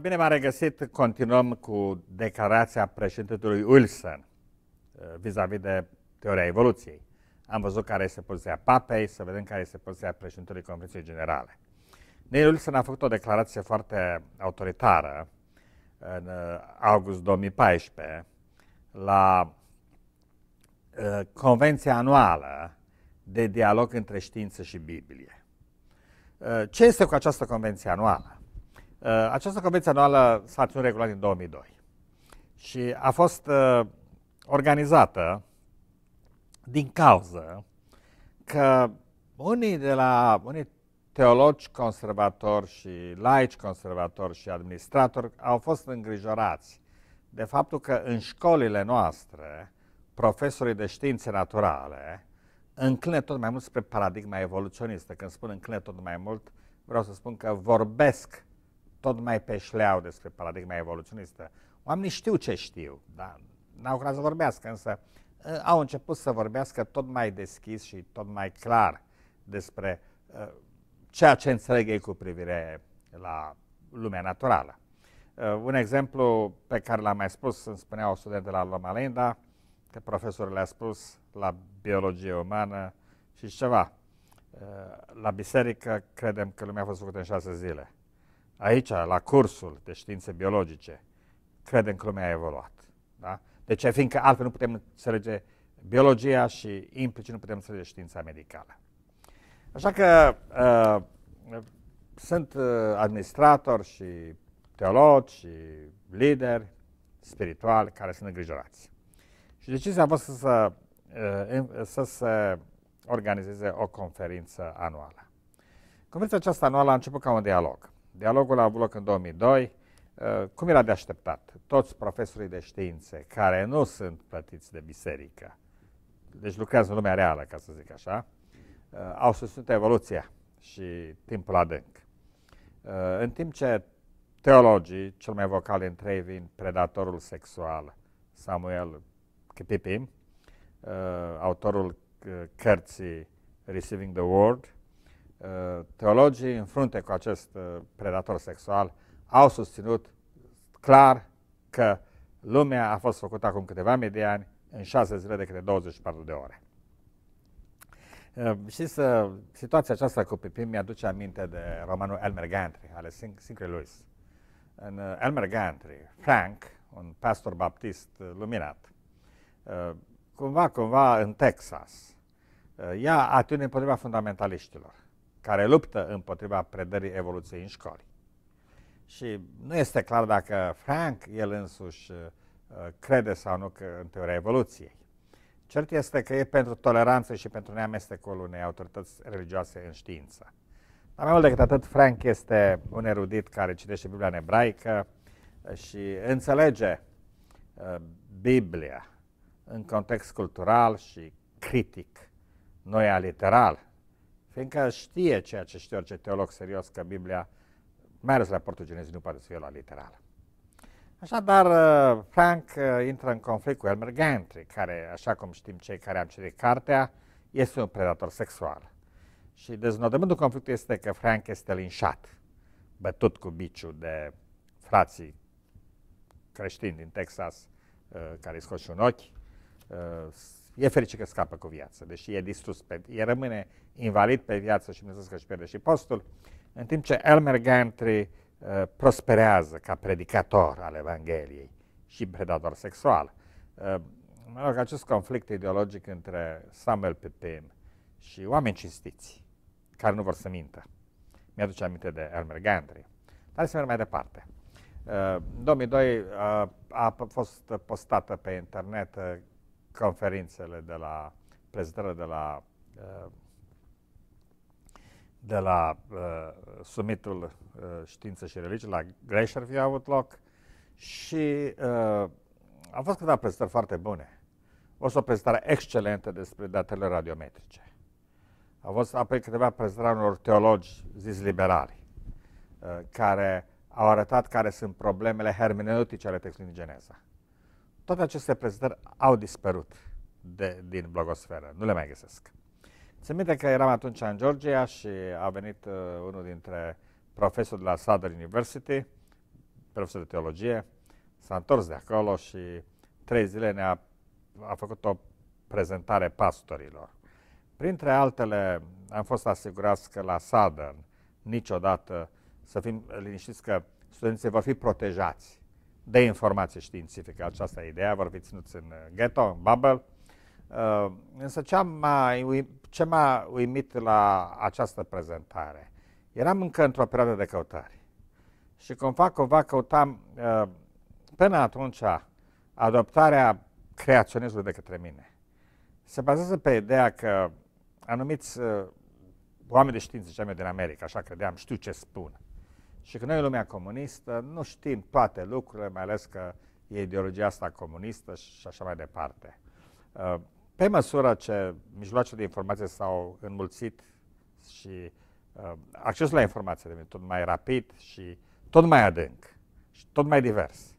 Bine m-am regăsit. Continuăm cu declarația președintelui Wilson vis-a-vis -vis de teoria evoluției. Am văzut care este poziția papei, să vedem care este poziția președintelui Conferinței Generale. Neil Wilson a făcut o declarație foarte autoritară în august 2014 la convenția anuală de dialog între știință și Biblie. Ce este cu această convenție anuală? Uh, această convenție anuală s-a ținut regulat din 2002 și a fost uh, organizată din cauză că unii de la unii teologi conservatori și laici conservatori și administratori au fost îngrijorați de faptul că în școlile noastre profesorii de științe naturale înclină tot mai mult spre paradigma evoluționistă. Când spun înclină tot mai mult, vreau să spun că vorbesc tot mai pe șleau despre paradigma evoluționistă. Oamenii știu ce știu, dar n-au curaj să vorbească, însă uh, au început să vorbească tot mai deschis și tot mai clar despre uh, ceea ce înțeleg ei cu privire la lumea naturală. Uh, un exemplu pe care l-am mai spus, îmi spunea o student de la Loma Linda, că profesorul le-a spus la biologie umană și ceva. Uh, la biserică credem că lumea a fost făcută în șase zile aici, la cursul de științe biologice, credem că lumea a evoluat. Da? Deci, fiindcă altfel nu putem înțelege biologia și implicit nu putem înțelege știința medicală. Așa că uh, sunt uh, administrator și teolog și lideri spirituali care sunt îngrijorați. Și decizia a fost să, să, uh, să se organizeze o conferință anuală. Conferința aceasta anuală a început ca un dialog. Dialogul a avut loc în 2002. Uh, cum era de așteptat? Toți profesorii de științe care nu sunt plătiți de biserică, deci lucrează în lumea reală, ca să zic așa, uh, au susținut evoluția și timpul adânc. Uh, în timp ce teologii, cel mai vocal dintre ei vin predatorul sexual, Samuel Kipipim, autorul cărții Receiving the Word, Uh, teologii în frunte cu acest uh, predator sexual au susținut clar că lumea a fost făcută acum câteva mii de ani în șase zile de câte 24 de ore. Uh, și să, situația aceasta cu Pipim mi-aduce aminte de romanul Elmer Gantry, ale Sincre Lewis. În Elmer Gantry, Frank, un pastor baptist luminat, cumva, cumva în Texas, ia atitudine împotriva fundamentaliștilor care luptă împotriva predării evoluției în școli. Și nu este clar dacă Frank el însuși uh, crede sau nu că în teoria evoluției. Cert este că e pentru toleranță și pentru neamestecul unei autorități religioase în știință. Dar mai mult decât atât, Frank este un erudit care citește Biblia în ebraică și înțelege uh, Biblia în context cultural și critic, noia literal fiindcă știe ceea ce știe orice teolog serios că Biblia, mai ales la genezii, nu poate să fie la literală. Așadar, uh, Frank uh, intră în conflict cu Elmer Gantry, care, așa cum știm cei care am citit cartea, este un predator sexual. Și deznodământul conflictului este că Frank este linșat, bătut cu biciu de frații creștini din Texas, uh, care îi scoși un ochi, e fericit că scapă cu viață, deși e distrus, pe, e rămâne invalid pe viață și Dumnezeu că își pierde și postul, în timp ce Elmer Gantry uh, prosperează ca predicator al Evangheliei și predator sexual. Uh, mă rog, acest conflict ideologic între Samuel Pepin și oameni cinstiți, care nu vor să mintă. Mi-aduce aminte de Elmer Gantry. Dar să merg mai departe. Uh, în uh, 2002 uh, a fost postată pe internet uh, conferințele de la prezentările de la eh, de la uh, summitul uh, știință și religie la Glacier ar fi avut loc și uh, au fost câteva prezentări foarte bune. A fost o prezentare excelentă despre datele radiometrice. Au fost apoi câteva prezentări unor teologi zis liberali uh, care au arătat care sunt problemele hermeneutice ale textului din Geneza toate aceste prezentări au dispărut de, din blogosferă, nu le mai găsesc. Țin minte că eram atunci în Georgia și a venit uh, unul dintre profesori de la Southern University, profesor de teologie, s-a întors de acolo și trei zile ne-a a făcut o prezentare pastorilor. Printre altele, am fost asigurați că la Southern niciodată să fim liniștiți că studenții vor fi protejați de informație științifică. Aceasta e ideea, vor fi ținuți în uh, ghetto, în bubble. Uh, însă ce m-a ce m-a uimit la această prezentare? Eram încă într-o perioadă de căutare și cum fac, cumva căutam uh, până atunci adoptarea creaționismului de către mine. Se bazează pe ideea că anumiți uh, oameni de știință, ziceam eu, din America, așa credeam, știu ce spun. Și că noi, lumea comunistă, nu știm toate lucrurile, mai ales că e ideologia asta comunistă și așa mai departe. Uh, pe măsură ce mijloacele de informație s-au înmulțit și uh, accesul la informație devine tot mai rapid și tot mai adânc și tot mai divers.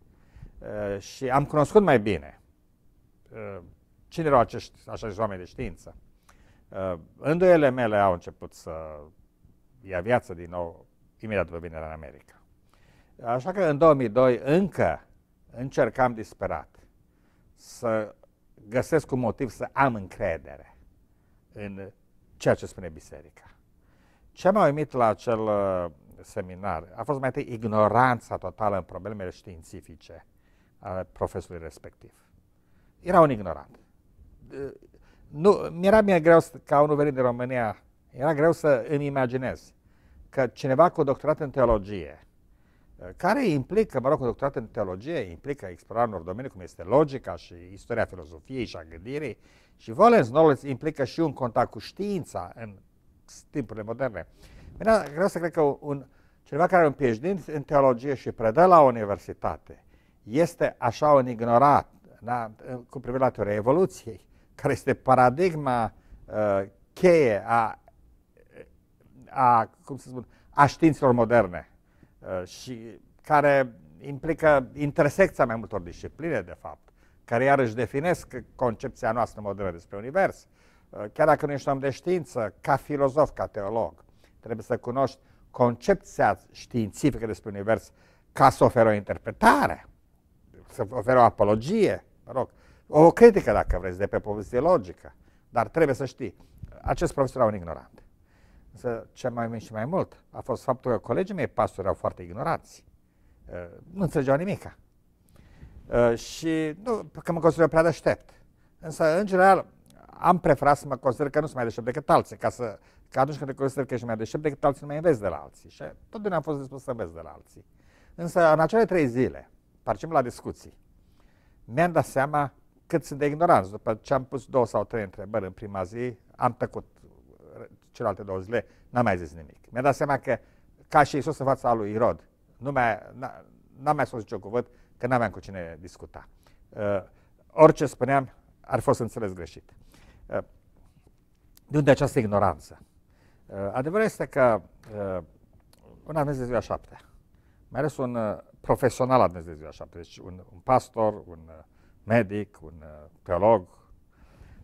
Uh, și am cunoscut mai bine cine erau acești, zis oameni de știință. Îndoiele mele au început să ia viață din nou imediat după venirea în America. Așa că în 2002 încă încercam disperat să găsesc un motiv să am încredere în ceea ce spune biserica. Ce m-a uimit la acel uh, seminar a fost mai întâi ignoranța totală în problemele științifice a profesorului respectiv. Era un ignorant. Uh, nu, mi-era mie greu ca unul venit din România, era greu să îmi imaginez că cineva cu doctorat în teologie, uh, care implică, mă rog, cu doctorat în teologie, implică explorarea unor domenii cum este logica și istoria filozofiei și a gândirii și Volens Knowledge implică și un contact cu știința în timpurile moderne. vreau să cred că un, cineva care are un PhD în teologie și predă la universitate este așa un ignorat da, cu privire la teoria evoluției, care este paradigma uh, cheie a a, cum să spun, a științelor moderne uh, și care implică intersecția mai multor discipline, de fapt, care iarăși definesc concepția noastră modernă despre univers. Uh, chiar dacă nu ești om de știință, ca filozof, ca teolog, trebuie să cunoști concepția științifică despre univers ca să oferă o interpretare, să oferă o apologie, mă rog, o critică, dacă vreți, de pe poveste logică. Dar trebuie să știi, acest profesor era un ignorant. Însă ce mai mult și mai mult a fost faptul că colegii mei pastori erau foarte ignorați. Uh, nu înțelegeau nimica. Uh, și nu, că mă consider prea deștept. Însă, în general, am preferat să mă consider că nu sunt mai deștept decât alții, ca să, că atunci când te consider că ești mai deștept decât alții, nu mai înveți de la alții. Și totdeauna am fost dispus să înveți de la alții. Însă, în acele trei zile, parcem la discuții, mi-am dat seama cât sunt de ignoranți. După ce am pus două sau trei întrebări în prima zi, am tăcut celelalte două zile, n-am mai zis nimic. Mi-a dat seama că, ca și Iisus în fața lui Irod, nu mai, n-am mai spus niciun cuvânt, că n-aveam cu cine discuta. Uh, orice spuneam ar fost înțeles greșit. Uh, de unde această ignoranță? Uh, adevărul este că uh, un adventist de ziua șaptea, mai ales un uh, profesional adventist de ziua șaptea, deci un, un pastor, un uh, medic, un uh, teolog,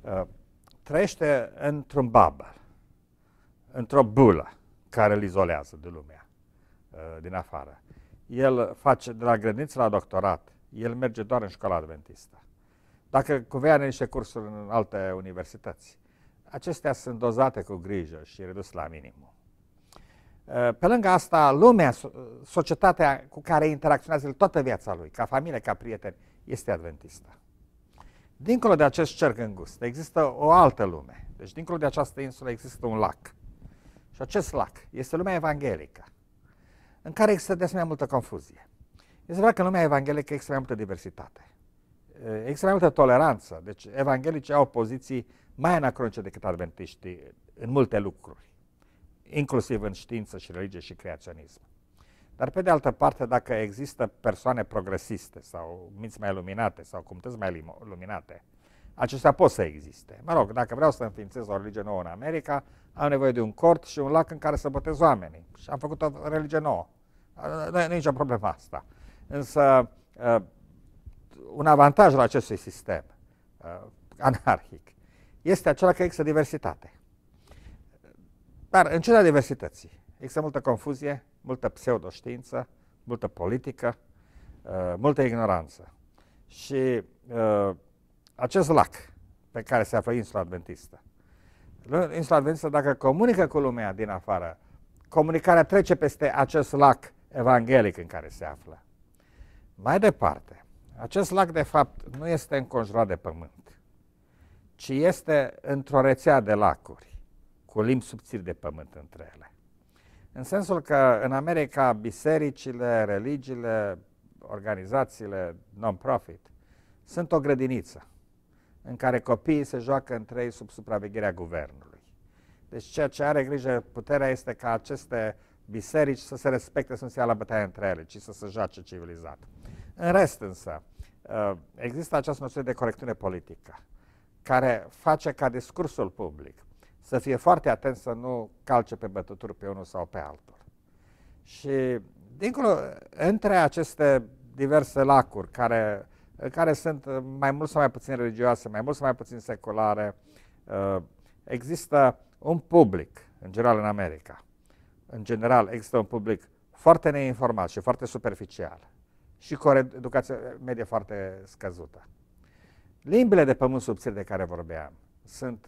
uh, trăiește într-un babăr într-o bulă care îl izolează de lumea uh, din afară. El face de la grădiniță la doctorat, el merge doar în școala adventistă. Dacă cuvea niște cursuri în alte universități, acestea sunt dozate cu grijă și reduse la minimum. Uh, pe lângă asta, lumea, societatea cu care interacționează toată viața lui, ca familie, ca prieteni, este adventistă. Dincolo de acest cerc îngust, există o altă lume. Deci, dincolo de această insulă, există un lac și acest lac este lumea evanghelică, în care există des mai multă confuzie. Este vrea că în lumea evanghelică există mai multă diversitate. Eh, există mai multă toleranță. Deci evanghelicii au poziții mai anacronice decât adventiștii în multe lucruri, inclusiv în știință și religie și creaționism. Dar pe de altă parte, dacă există persoane progresiste sau minți mai luminate sau cumtăți mai luminate, acestea pot să existe. Mă rog, dacă vreau să înființez o religie nouă în America, am nevoie de un cort și un lac în care să botez oamenii. Și am făcut o religie nouă. Nu e nicio problemă asta. Însă, uh, un avantaj la acestui sistem uh, anarhic este acela că există diversitate. Dar în ciuda diversității, există multă confuzie, multă pseudoștiință, multă politică, uh, multă ignoranță. Și acest lac pe care se află insula adventistă. Insula adventistă, dacă comunică cu lumea din afară, comunicarea trece peste acest lac evanghelic în care se află. Mai departe, acest lac de fapt nu este înconjurat de pământ, ci este într-o rețea de lacuri, cu limbi subțiri de pământ între ele. În sensul că în America bisericile, religiile, organizațiile non-profit sunt o grădiniță în care copiii se joacă între ei sub supravegherea guvernului. Deci ceea ce are grijă puterea este ca aceste biserici să se respecte, să nu se ia la bătaie între ele, ci să se joace civilizat. În rest însă, uh, există această noțiune de corectune politică, care face ca discursul public să fie foarte atent să nu calce pe bătături pe unul sau pe altul. Și, dincolo, între aceste diverse lacuri care Eh, care sunt eh, mai mult sau mai puțin religioase, mai mult sau mai puțin seculare. Eh, există un public, în general în America, în general există un public foarte neinformat și foarte superficial și cu o educație medie foarte scăzută. Limbile de pământ subțiri de care vorbeam sunt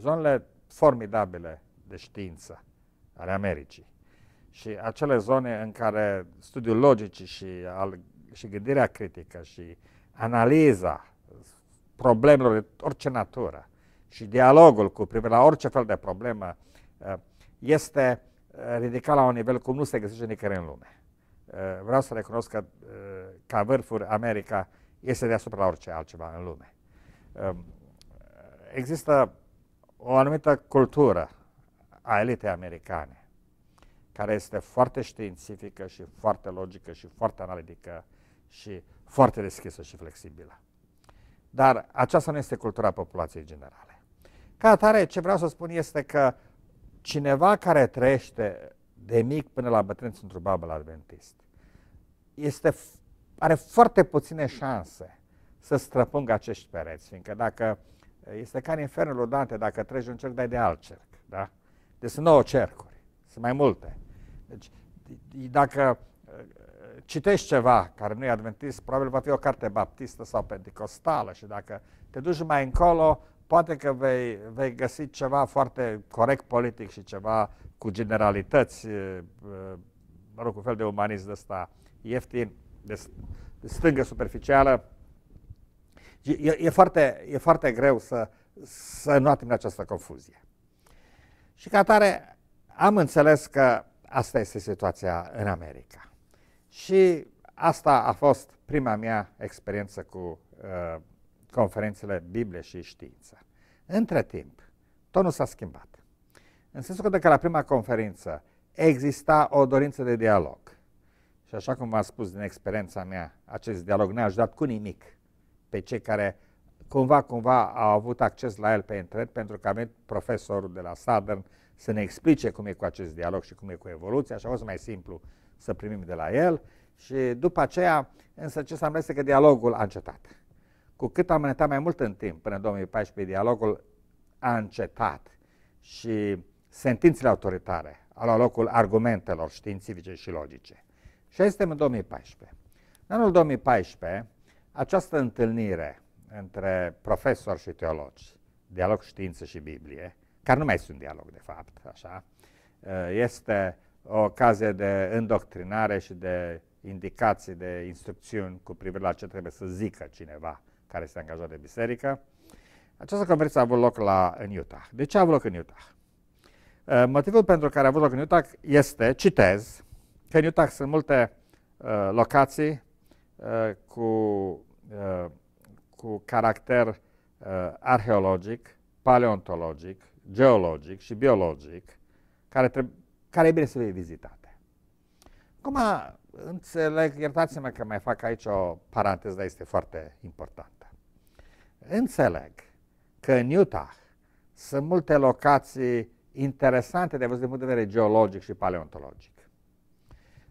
zonele formidabile de știință ale Americii și acele zone în care studiul logicii și al și gândirea critică și analiza problemelor de orice natură și dialogul cu privire la orice fel de problemă uh, este uh, ridicat la un nivel cum nu se găsește nicăieri în lume. Uh, vreau să recunosc că ca vârfuri America este deasupra la orice altceva în lume. Um, există o anumită cultură a elitei americane care este foarte științifică și foarte logică și foarte analitică și foarte deschisă și flexibilă. Dar aceasta nu este cultura populației generale. Ca atare, ce vreau să spun este că cineva care trăiește de mic până la bătrânețe într-un babel adventist este, are foarte puține șanse să străpungă acești pereți, fiindcă dacă este ca în infernul lui Dante, dacă treci un cerc, dai de alt cerc. Da? Deci sunt nouă cercuri, sunt mai multe. Deci, dacă citești ceva care nu e adventist, probabil va fi o carte baptistă sau pentecostală și dacă te duci mai încolo, poate că vei, vei găsi ceva foarte corect politic și ceva cu generalități, mă rog, un fel de umanism de ăsta ieftin, de, de stângă superficială. E, e, foarte, e foarte greu să, să nu atingă această confuzie. Și ca tare, am înțeles că asta este situația în America. Și asta a fost prima mea experiență cu uh, conferințele Biblie și știință. Între timp, tonul s-a schimbat. În sensul că dacă la prima conferință exista o dorință de dialog, și așa cum v-am spus din experiența mea, acest dialog ne-a ajutat cu nimic pe cei care cumva, cumva au avut acces la el pe internet, pentru că a venit profesorul de la Southern să ne explice cum e cu acest dialog și cum e cu evoluția așa a fost mai simplu să primim de la el și după aceea, însă ce s-a este că dialogul a încetat. Cu cât am înaintat mai mult în timp, până în 2014, dialogul a încetat și sentințele autoritare au luat locul argumentelor științifice și logice. Și aici suntem în 2014. În anul 2014, această întâlnire între profesori și teologi, dialog știință și Biblie, care nu mai sunt dialog de fapt, așa, este o ocazie de îndoctrinare și de indicații, de instrucțiuni cu privire la ce trebuie să zică cineva care este angajat de biserică. Această conferință a avut loc la, în Utah. De ce a avut loc în Utah? Uh, motivul pentru care a avut loc în Utah este, citez, că în Utah sunt multe uh, locații uh, cu, uh, cu caracter uh, arheologic, paleontologic, geologic și biologic, care trebuie care e bine să fie vizitate. Acum, înțeleg, iertați-mă că mai fac aici o paranteză, dar este foarte importantă. Înțeleg că în Utah sunt multe locații interesante de văzut din punct de vedere geologic și paleontologic.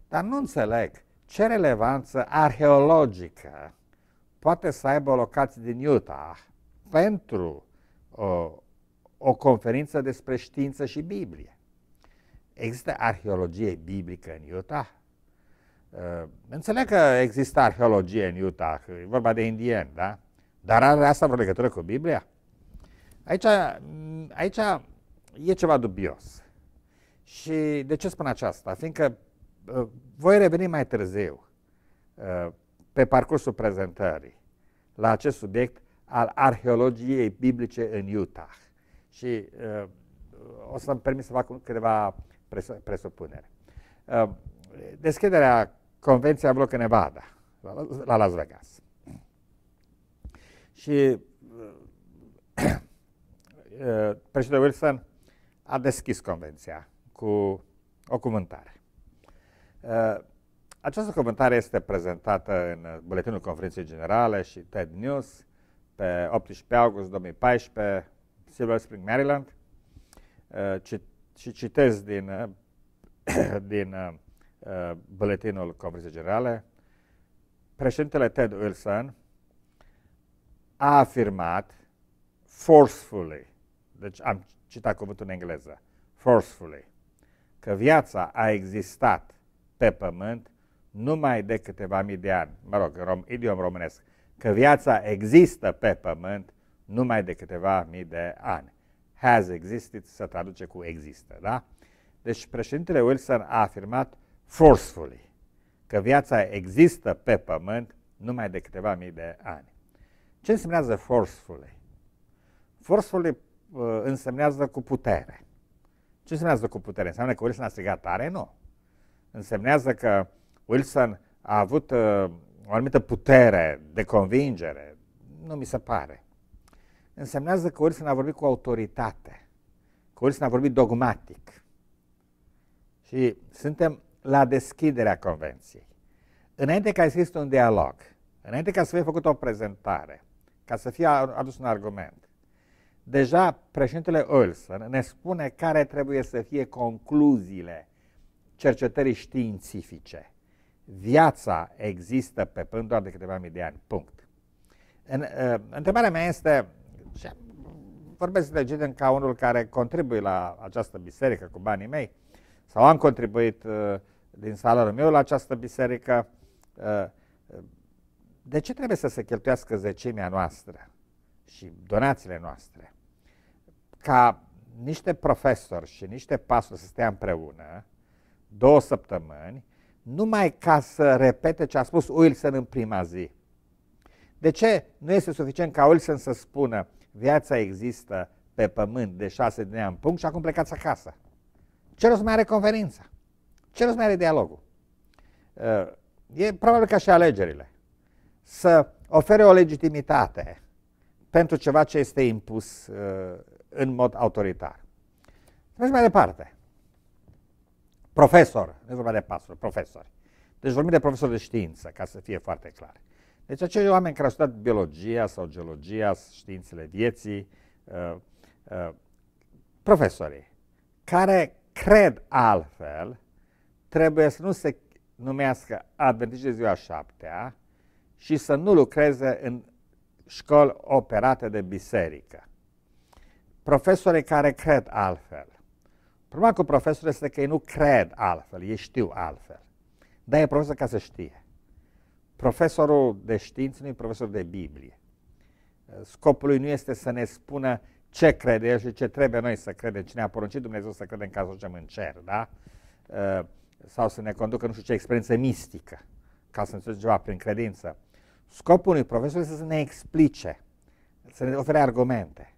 Dar nu înțeleg ce relevanță arheologică poate să aibă o locație din Utah pentru o, uh, o conferință despre știință și Biblie. Există arheologie biblică în Utah? Uh, înțeleg că există arheologie în Utah, e vorba de indieni, da? Dar are asta vreo legătură cu Biblia? Aici, aici e ceva dubios. Și de ce spun aceasta? Fiindcă uh, voi reveni mai târziu, uh, pe parcursul prezentării, la acest subiect al arheologiei biblice în Utah. Și uh, o să-mi permit să fac câteva presupunere. Uh, deschiderea convenției a avut loc în Nevada, la Las Vegas. Și uh, uh, președintele Wilson a deschis convenția cu o cuvântare. Această cuvântare este prezentată în Buletinul Conferinței Generale și TED News pe 18 august 2014, Silver Spring, Maryland. Cit și citez din, uh, din uh, uh buletinul Conferinței Generale, președintele Ted Wilson a afirmat forcefully, deci am citat cuvântul în engleză, forcefully, că viața a existat pe pământ numai de câteva mii de ani. Mă rog, rom, idiom românesc. Că viața există pe pământ numai de câteva mii de ani has existed se traduce cu există, da? Deci președintele Wilson a afirmat forcefully că viața există pe pământ numai de câteva mii de ani. Ce însemnează forcefully? Forcefully uh, însemnează cu putere. Ce însemnează cu putere? Înseamnă că Wilson a strigat tare? Nu. Însemnează că Wilson a avut uh, o anumită putere de convingere? Nu mi se pare însemnează că Orison a vorbit cu autoritate, că Orison a vorbit dogmatic. Și suntem la deschiderea convenției. Înainte ca există un dialog, înainte ca să fie făcută o prezentare, ca să fie adus un argument, deja președintele Olson ne spune care trebuie să fie concluziile cercetării științifice. Viața există pe până doar de câteva mii de ani. Punct. În, uh, întrebarea mea este și vorbesc Gideon ca unul care contribuie la această biserică cu banii mei sau am contribuit uh, din salariul meu la această biserică. Uh, uh, de ce trebuie să se cheltuiască zecimea noastră și donațiile noastre? Ca niște profesori și niște pastori să stea împreună două săptămâni numai ca să repete ce a spus Wilson în prima zi. De ce nu este suficient ca Wilson să spună viața există pe pământ de șase de în punct și acum plecați acasă. Ce rost mai are conferința? Ce rost mai are dialogul? Uh, e probabil ca și alegerile. Să ofere o legitimitate pentru ceva ce este impus uh, în mod autoritar. Să mergem mai departe. Profesor, nu e vorba de pastor, profesor. Deci vorbim de profesor de știință, ca să fie foarte clar. Deci acei oameni care au studiat biologia sau geologia, științele vieții, uh, uh, profesorii, care cred altfel, trebuie să nu se numească adventiști de ziua șaptea și să nu lucreze în școli operate de biserică. Profesorii care cred altfel. Problema cu profesorii este că ei nu cred altfel, ei știu altfel. Dar e profesor ca să știe profesorul de știință nu e profesor de Biblie. Scopul lui nu este să ne spună ce crede și ce trebuie noi să credem, cine a poruncit Dumnezeu să credem ca să ducem în cer, da? Eh, sau să ne conducă nu știu ce experiență mistică, ca să înțelegem ceva prin credință. Scopul unui profesor este să ne explice, să ne ofere argumente.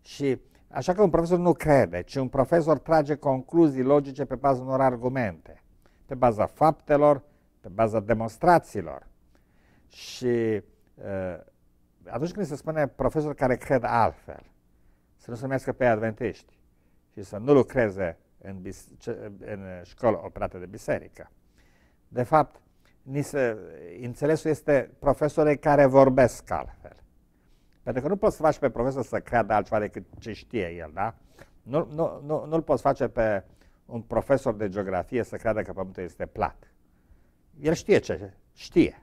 Și așa că un profesor nu crede, ci un profesor trage concluzii logice pe baza unor argumente, pe baza faptelor, pe baza demonstrațiilor. Și uh, atunci când se spune profesori care cred altfel, să nu se numească pe adventiști și să nu lucreze în, în școală operată de biserică. De fapt, ni se, înțelesul este profesorii care vorbesc altfel. Pentru că nu poți să faci pe profesor să creadă altceva decât ce știe el, da? Nu, nu, nu, nu-l poți face pe un profesor de geografie să creadă că pământul este plat. El știe ce știe.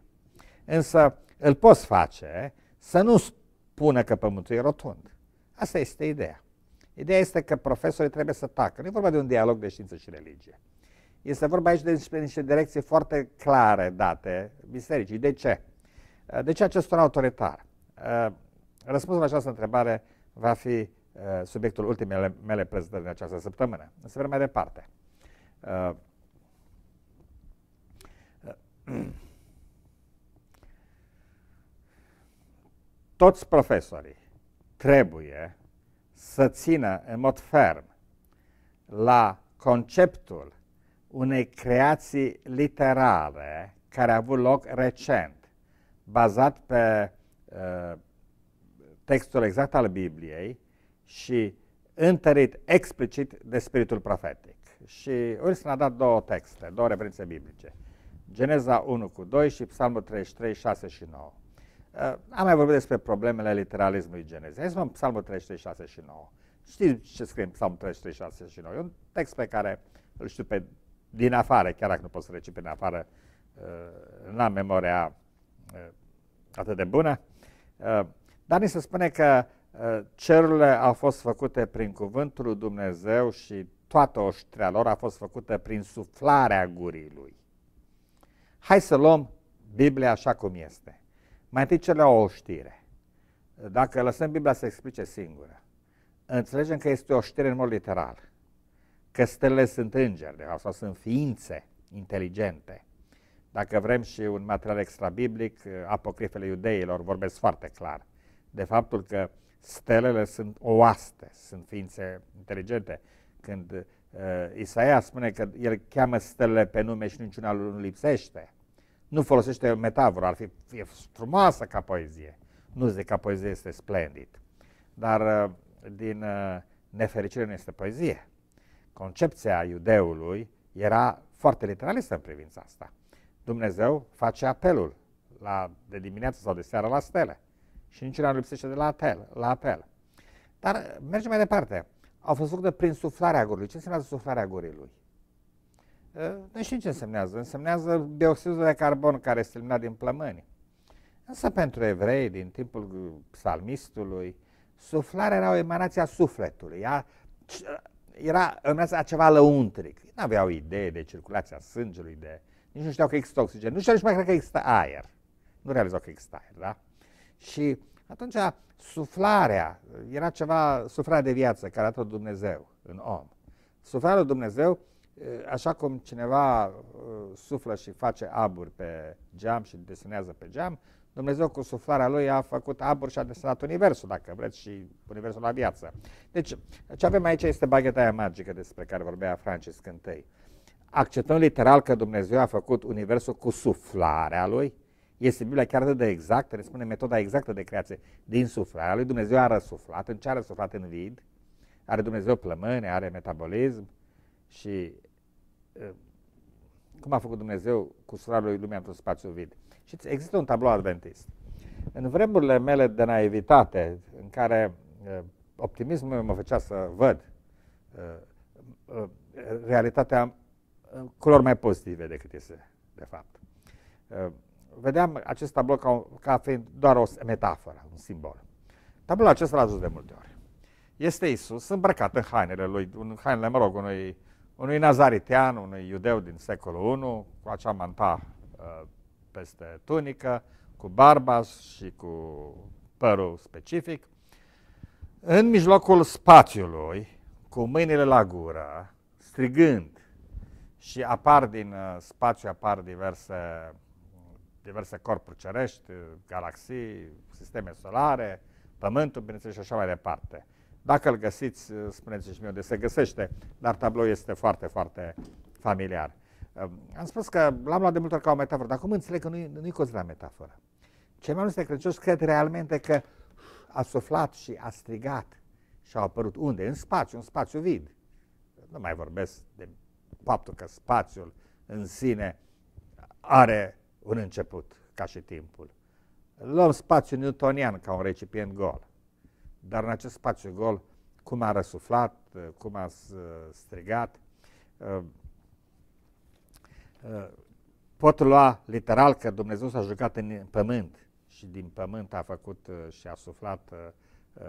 Însă îl poți face să nu spună că pământul e rotund. Asta este ideea. Ideea este că profesorii trebuie să tacă. Nu e vorba de un dialog de știință și religie. Este vorba aici despre niște direcții foarte clare date bisericii. De ce? De ce acest ton autoritar? Eh, răspunsul la această întrebare va fi eh, subiectul ultimele mele prezentări din această săptămână. Să mergem mai departe. Eh, toți profesorii trebuie să țină în mod ferm la conceptul unei creații literare care a avut loc recent, bazat pe uh, textul exact al Bibliei și întărit explicit de spiritul profetic. Și Wilson a dat două texte, două referințe biblice, Geneza 1 cu 2 și Psalmul 33, 6 și 9. Uh, am mai vorbit despre problemele literalismului genezei. Hai să luăm Psalmul 36 și 9. Știți ce scrie în Psalmul 36 și 9? E un text pe care îl știu pe, din afară, chiar dacă nu pot să recit pe din afară, uh, n-am memoria uh, atât de bună. Dar ni se spune că cerurile au fost făcute prin cuvântul lui Dumnezeu și toată oștrea lor a fost făcută prin suflarea gurii lui. Hai să luăm Biblia așa cum este. Mai întâi cele o știre. Dacă lăsăm Biblia să explice singură, înțelegem că este o știre în mod literal. Că stelele sunt îngeri, de fapt, sau sunt ființe inteligente. Dacă vrem și un material extrabiblic, apocrifele iudeilor vorbesc foarte clar de faptul că stelele sunt oaste, sunt ființe inteligente. Când uh, Isaia spune că el cheamă stelele pe nume și niciuna nu lipsește, nu folosește metaforă, ar fi e frumoasă ca poezie. Nu zic că poezie este splendid, dar uh, din uh, nefericire nu este poezie. Concepția iudeului era foarte literalistă în privința asta. Dumnezeu face apelul la, de dimineață sau de seară la stele și nici nu lipsește de la apel. La apel. Dar uh, mergem mai departe. Au fost făcute prin suflarea gurului. Ce înseamnă suflarea gurii lui? Nu ă, știm ce însemnează. Însemnează dioxidul de carbon care este eliminat din plămâni. Însă pentru evrei, din timpul psalmistului, suflarea era o emanație a sufletului. Ea ă, era emanația ceva lăuntric. Nu aveau idee de circulația sângelui, de... nici nu știau că există oxigen. Nu știau nici mai cred că există aer. Nu realizau că există aer, da? Și atunci suflarea era ceva, suflarea de viață care a tot Dumnezeu în om. Suflarea lui Dumnezeu Eh, așa cum cineva eh, suflă și face aburi pe geam și desenează pe geam, Dumnezeu cu suflarea lui a făcut abur și a desenat universul, dacă vreți, și universul la viață. Deci, ce avem aici este bagheta aia magică despre care vorbea Francis Cântei. Acceptăm literal că Dumnezeu a făcut universul cu suflarea lui, este Biblia chiar atât de exactă, ne spune metoda exactă de creație din suflarea lui. Dumnezeu a răsuflat, în ce a răsuflat în vid, are Dumnezeu plămâni, are metabolism și Ehm, cum a făcut Dumnezeu cu sura lui lumea într-un spațiu vid. Și există un tablou adventist. În vremurile mele de naivitate, în care ehm, optimismul mă făcea să văd ehm, realitatea în culori mai pozitive decât este, de fapt. Vedeam acest tablou ca, ca fiind doar o metaforă, un simbol. Tabloul acesta l-a dus de multe ori. Este Isus îmbrăcat în hainele lui, în hainele, mă rog, unui unui nazaritean, unui iudeu din secolul I, cu acea manta uh, peste tunică, cu barba și cu părul specific, în mijlocul spațiului, cu mâinile la gură, strigând și apar din uh, spațiu, apar diverse, diverse corpuri cerești, galaxii, sisteme solare, Pământul, bineînțeles, și așa mai departe. Dacă îl găsiți, uh, spuneți și mie unde se găsește, dar tablou este foarte, foarte familiar. Um, am spus că l-am luat de multe ori ca o metaforă, dar cum înțeleg că nu-i, nu-i la metaforă? Cei mai mulți credincioși cred realmente că a suflat și a strigat și au apărut unde? În spațiu, în spațiu vid. Nu mai vorbesc de faptul că spațiul în sine are un început, ca și timpul. Luăm spațiu newtonian ca un recipient gol. Dar în acest spațiu gol, cum a răsuflat, uh, cum a uh, strigat, uh, pot lua literal că Dumnezeu s-a jucat în pământ și din pământ a făcut și a suflat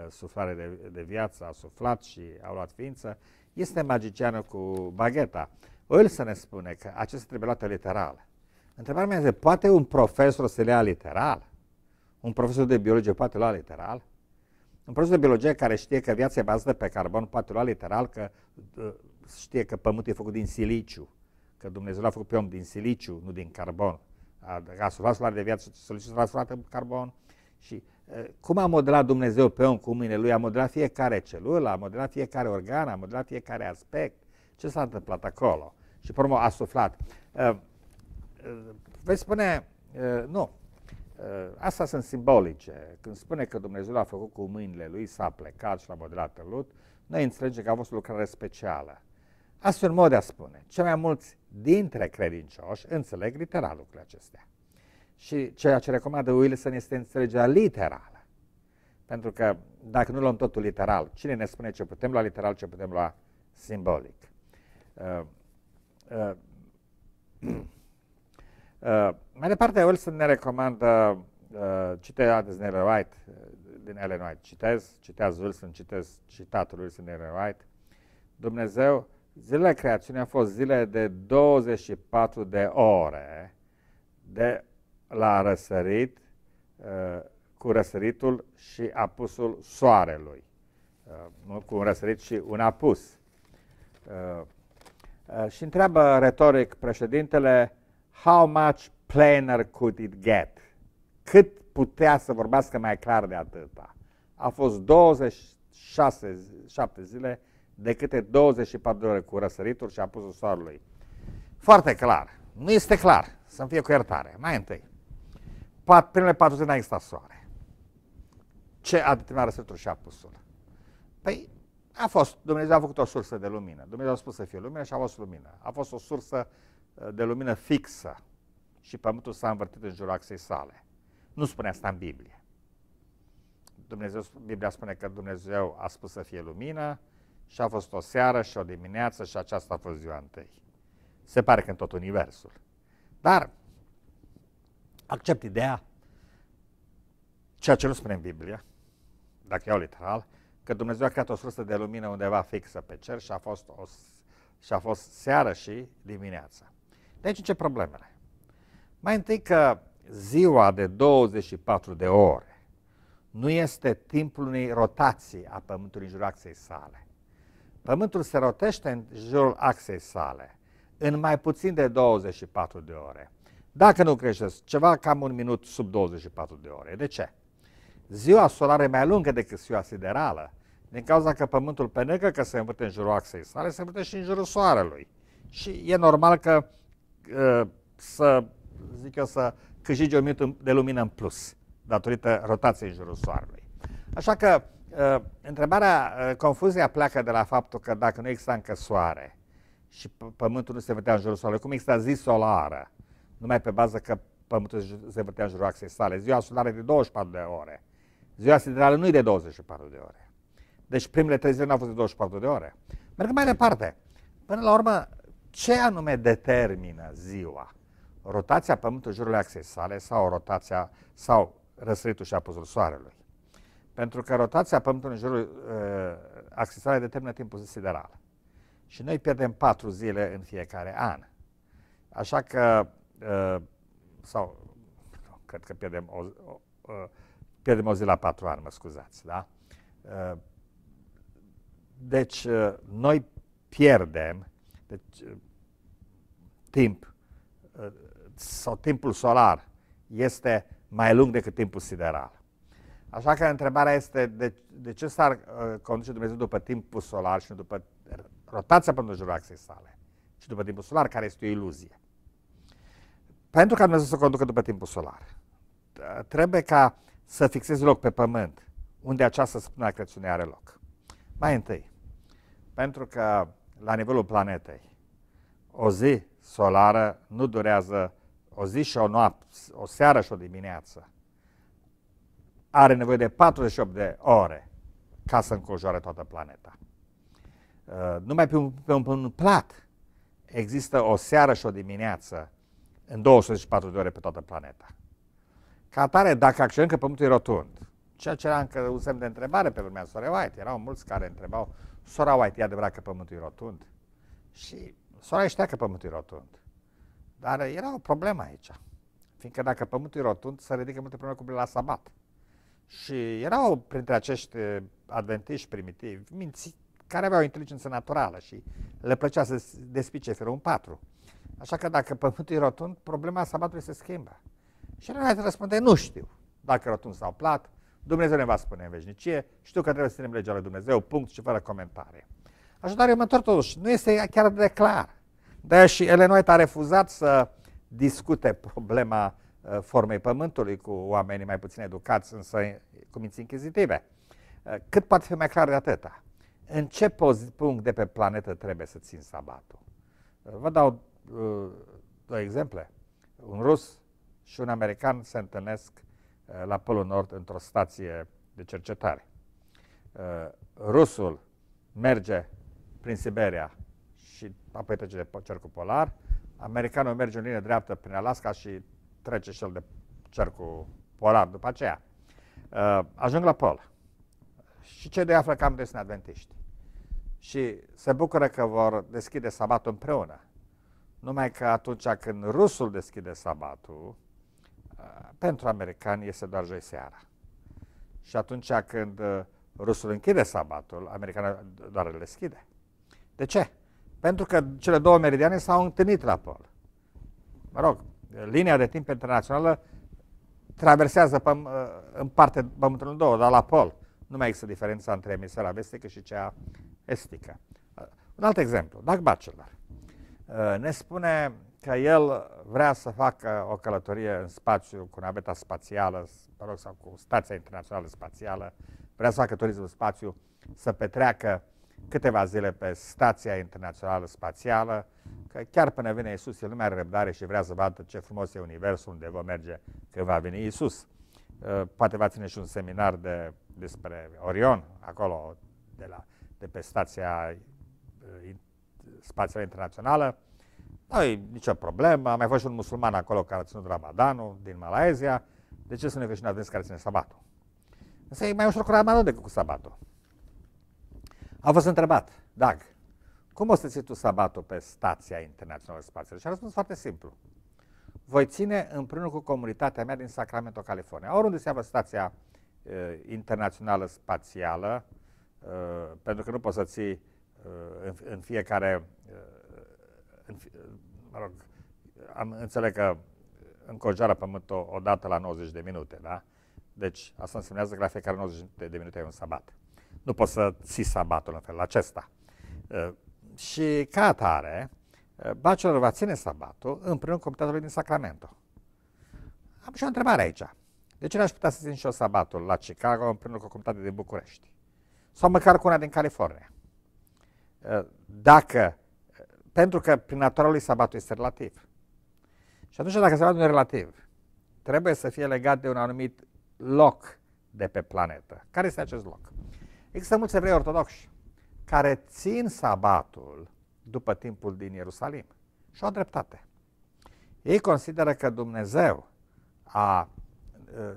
suflare de, de viață, a suflat și a luat ființă, este magicianul cu bagheta. El să ne spune că acestea trebuie luate literal. Întrebarea mea este, poate un profesor să le ia literal? Un profesor de biologie poate lua literal? Un Profesor de biologie care știe că viața e bazată pe carbon poate lua literal că ă, știe că pământul e făcut din siliciu, că Dumnezeu l-a făcut pe om din siliciu, nu din carbon. A surat solar de viață, siliciu a suflat în carbon. Și ă, cum a modelat Dumnezeu pe om cu mâinile lui? A modelat fiecare celulă, a modelat fiecare organ, a modelat fiecare aspect. Ce s-a întâmplat acolo? Și, pe urmă, a suflat. Ă, vei spune, nu, Eh, astea sunt simbolice. Când spune că Dumnezeu l-a făcut cu mâinile lui, s-a plecat și l-a modelat în lut, noi înțelegem că a fost o lucrare specială. Astfel, a spune, cei mai mulți dintre credincioși înțeleg literal lucrurile acestea. Și ceea ce recomandă Wilson este înțelegerea literală. Pentru că dacă nu luăm totul literal, cine ne spune ce putem lua literal, ce putem lua simbolic? Uh, uh, Uh, mai departe, Wilson ne recomandă, uh, citea de Snell White, uh, din Ellen White. Citez, citează Wilson, citez citatul Wilson din Ellen White. Dumnezeu, zilele creațiunii au fost zile de 24 de ore de la răsărit, uh, cu răsăritul și apusul soarelui. Uh, cu un răsărit și un apus. Uh, uh și întreabă retoric președintele how much plainer could it get? Cât putea să vorbească mai clar de atâta? A fost 26, 7 zile de câte 24 de ore cu răsărituri și apusul soarelui. Foarte clar. Nu este clar. Să-mi fie cu iertare. Mai întâi. Pat, primele zile n-a existat soare. Ce a determinat răsăritul și apusul? Păi a fost, Dumnezeu a făcut o sursă de lumină. Dumnezeu a spus să fie lumină și a fost lumină. A fost o sursă Eh, de lumină fixă și pământul s-a învârtit în jurul axei sale. Nu spune asta în Biblie. Dumnezeu, Biblia spune că Dumnezeu a spus să fie lumină și a fost o seară și o dimineață și aceasta a fost ziua întâi. Se pare că în tot universul. Dar accept ideea, ceea ce nu spune în Biblie, dacă iau literal, că Dumnezeu a creat o sursă de lumină undeva fixă pe cer și a fost, o, și a fost seară și dimineață. Deci ce problemele. Mai întâi că ziua de 24 de ore nu este timpul unei rotații a Pământului în jurul axei sale. Pământul se rotește în jurul axei sale în mai puțin de 24 de ore. Dacă nu creșteți, ceva cam un minut sub 24 de ore. De ce? Ziua solară e mai lungă decât ziua siderală, din cauza că Pământul pe necă că se învârte în jurul axei sale, se învârte și în jurul Soarelui. Și e normal că Uh, să, zic eu, să câștige o minută de lumină în plus datorită rotației în jurul Soarelui. Așa că uh, întrebarea, uh, confuzia pleacă de la faptul că dacă nu există încă soare și pământul nu se vedea în jurul soarelui, cum există zi solară, numai pe bază că pământul se vedea în jurul axei sale. Ziua solară de 24 de ore. Ziua siderală nu e de 24 de ore. Deci primele trei zile nu au fost de 24 de ore. Mergând mai departe, până la urmă, ce anume determină ziua? Rotația Pământului jurul axei sale sau rotația sau răsăritul și apusul Soarelui? Pentru că rotația Pământului în jurul uh, axei sale determină timpul sideral. Și noi pierdem patru zile în fiecare an. Așa că, uh, sau, nu, cred că pierdem o, o, uh, pierdem o zi la patru ani, mă scuzați, da? Uh, deci, uh, noi pierdem deci, uh, timp uh, sau timpul solar este mai lung decât timpul sideral. Așa că întrebarea este de, de ce s-ar uh, conduce Dumnezeu după timpul solar și nu după rotația până jurul axei sale, și după timpul solar, care este o iluzie. Pentru ca Dumnezeu să conducă după timpul solar, trebuie ca să fixezi loc pe pământ, unde această săptămână a creațiunii are loc. Mai întâi, pentru că la nivelul planetei. O zi solară nu durează o zi și o noapte, o seară și o dimineață. Are nevoie de 48 de ore ca să înconjoare toată planeta. Uh, numai pe un, pe un plat există o seară și o dimineață în 24 de ore pe toată planeta. Ca atare, dacă acționăm că Pământul e rotund, ceea ce era încă un semn de întrebare pe lumea White, erau mulți care întrebau Sora White, e adevărat că pământul e rotund? Și sora știa că pământul e rotund. Dar era o problemă aici. Fiindcă dacă pământul e rotund, se ridică multe probleme cu la sabat. Și erau printre acești eh, adventiști primitivi, minți, care aveau inteligență naturală și le plăcea să despice firul un patru. Așa că dacă pământul e rotund, problema sabatului se schimbă. Și el răspunde, nu știu dacă rotund sau plat, Dumnezeu ne va spune în veșnicie, știu că trebuie să ținem legea lui Dumnezeu, punct și fără comentarii. Așadar, eu mă întorc totuși, nu este chiar de clar. de și Elenoit a refuzat să discute problema uh, formei pământului cu oamenii mai puțin educați, însă uh, cu minți inchizitive. Uh, cât poate fi mai clar de atâta? În ce punct de pe planetă trebuie să țin sabatul? vă dau două exemple. Un rus și un american se întâlnesc Eh, la Polul Nord într-o stație de cercetare. Eh, rusul merge prin Siberia și apoi trece de cercul polar, americanul merge în linie dreaptă prin Alaska și trece și el de cercul polar după aceea. Eh, ajung la Pol. Și cei de află cam amândoi adventiști. Și se bucură că vor deschide sabatul împreună. Numai că atunci când rusul deschide sabatul, Ah, pentru americani este doar joi seara. Și atunci când eh, rusul închide sabatul, americanul doar îl deschide. De ce? Pentru că cele două meridiane s-au întâlnit la pol. Mă rog, linia de timp internațională traversează păm, eh, în parte pământul în două, dar la pol nu mai există diferența între emisfera vestică și cea estică. Eh, un alt exemplu, Doug Bachelor ne spune că el vrea să facă o călătorie în spațiu cu naveta spațială, mă rog, sau cu Stația Internațională Spațială, vrea să facă turism în spațiu, să petreacă câteva zile pe Stația Internațională Spațială, că chiar până vine Isus, el nu mai are răbdare și vrea să vadă ce frumos e Universul, unde vom merge când va veni Isus. Uh, poate va ține și un seminar de, despre Orion, acolo de, la, de pe Stația uh, Spațială Internațională. Nu e nicio problemă, a mai fost și un musulman acolo care a ținut Ramadanul din Malaezia, de ce să ne vești un adventist care ține sabatul? Însă e mai ușor cu Ramadanul decât cu sabatul. A fost întrebat, Dag, cum o să ții tu sabatul pe stația internațională spațială? Și a răspuns foarte simplu. Voi ține împreună cu comunitatea mea din Sacramento, California. Oriunde se află stația uh, internațională spațială, uh, pentru că nu poți să ții uh, în, în fiecare uh, în, mă rog, am înțeleg că încojoară pământul o dată la 90 de minute, da? Deci asta înseamnă că la fiecare 90 de minute e un sabat. Nu poți să ții sabatul în felul acesta. Uh, și ca atare, uh, Bachelor va ține sabatul împreună cu comitatul din Sacramento. Am și o întrebare aici. De ce n-aș putea să țin și eu sabatul la Chicago împreună cu comitatea din București? Sau măcar cu una din California? Uh, dacă pentru că prin natura lui sabatul este relativ. Și atunci dacă sabatul e relativ, trebuie să fie legat de un anumit loc de pe planetă. Care este acest loc? Există mulți evrei ortodoxi care țin sabatul după timpul din Ierusalim și au dreptate. Ei consideră că Dumnezeu a, ă,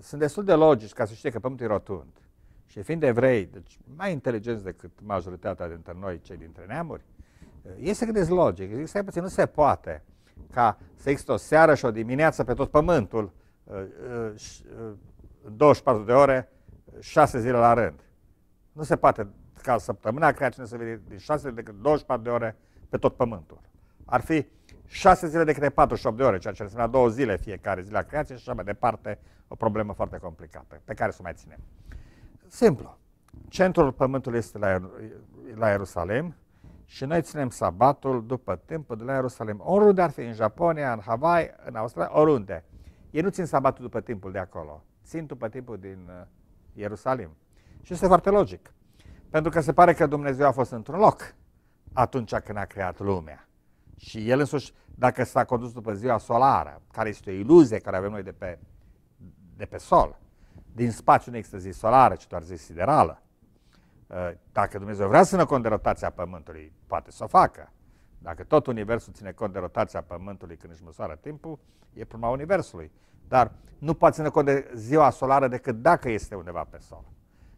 sunt destul de logici ca să știe că pământul e rotund și fiind evrei, deci mai inteligenți decât majoritatea dintre noi, cei dintre neamuri, este să gândesc logic. Este puțin, nu se poate ca să există o seară și o dimineață pe tot pământul, 24 uh, uh, uh, de ore, 6 zile la rând. Nu se poate ca săptămâna Crăciunului să vede din 6 zile decât 24 de ore pe tot pământul. Ar fi 6 zile de 48 de ore, ceea ce înseamnă 2 zile fiecare zi la creație și așa mai departe, o problemă foarte complicată, pe care să o mai ținem. Simplu. Centrul pământului este la, Ier- la Ierusalim, și noi ținem sabatul după timpul de la Ierusalim. Oriunde ar fi, în Japonia, în Hawaii, în Australia, oriunde. Ei nu țin sabatul după timpul de acolo, țin după timpul din uh, Ierusalim. Și este foarte logic. Pentru că se pare că Dumnezeu a fost într-un loc atunci când a creat lumea. Și El însuși, dacă s-a condus după ziua solară, care este o iluzie care avem noi de pe, de pe sol, din spațiu nu există zi solară, ci doar zi siderală, Uh, dacă Dumnezeu vrea să ne cont de rotația Pământului, poate să o facă. Dacă tot Universul ține cont de rotația Pământului când își măsoară timpul, e problema Universului. Dar nu poate ține cont de ziua solară decât dacă este undeva pe sol.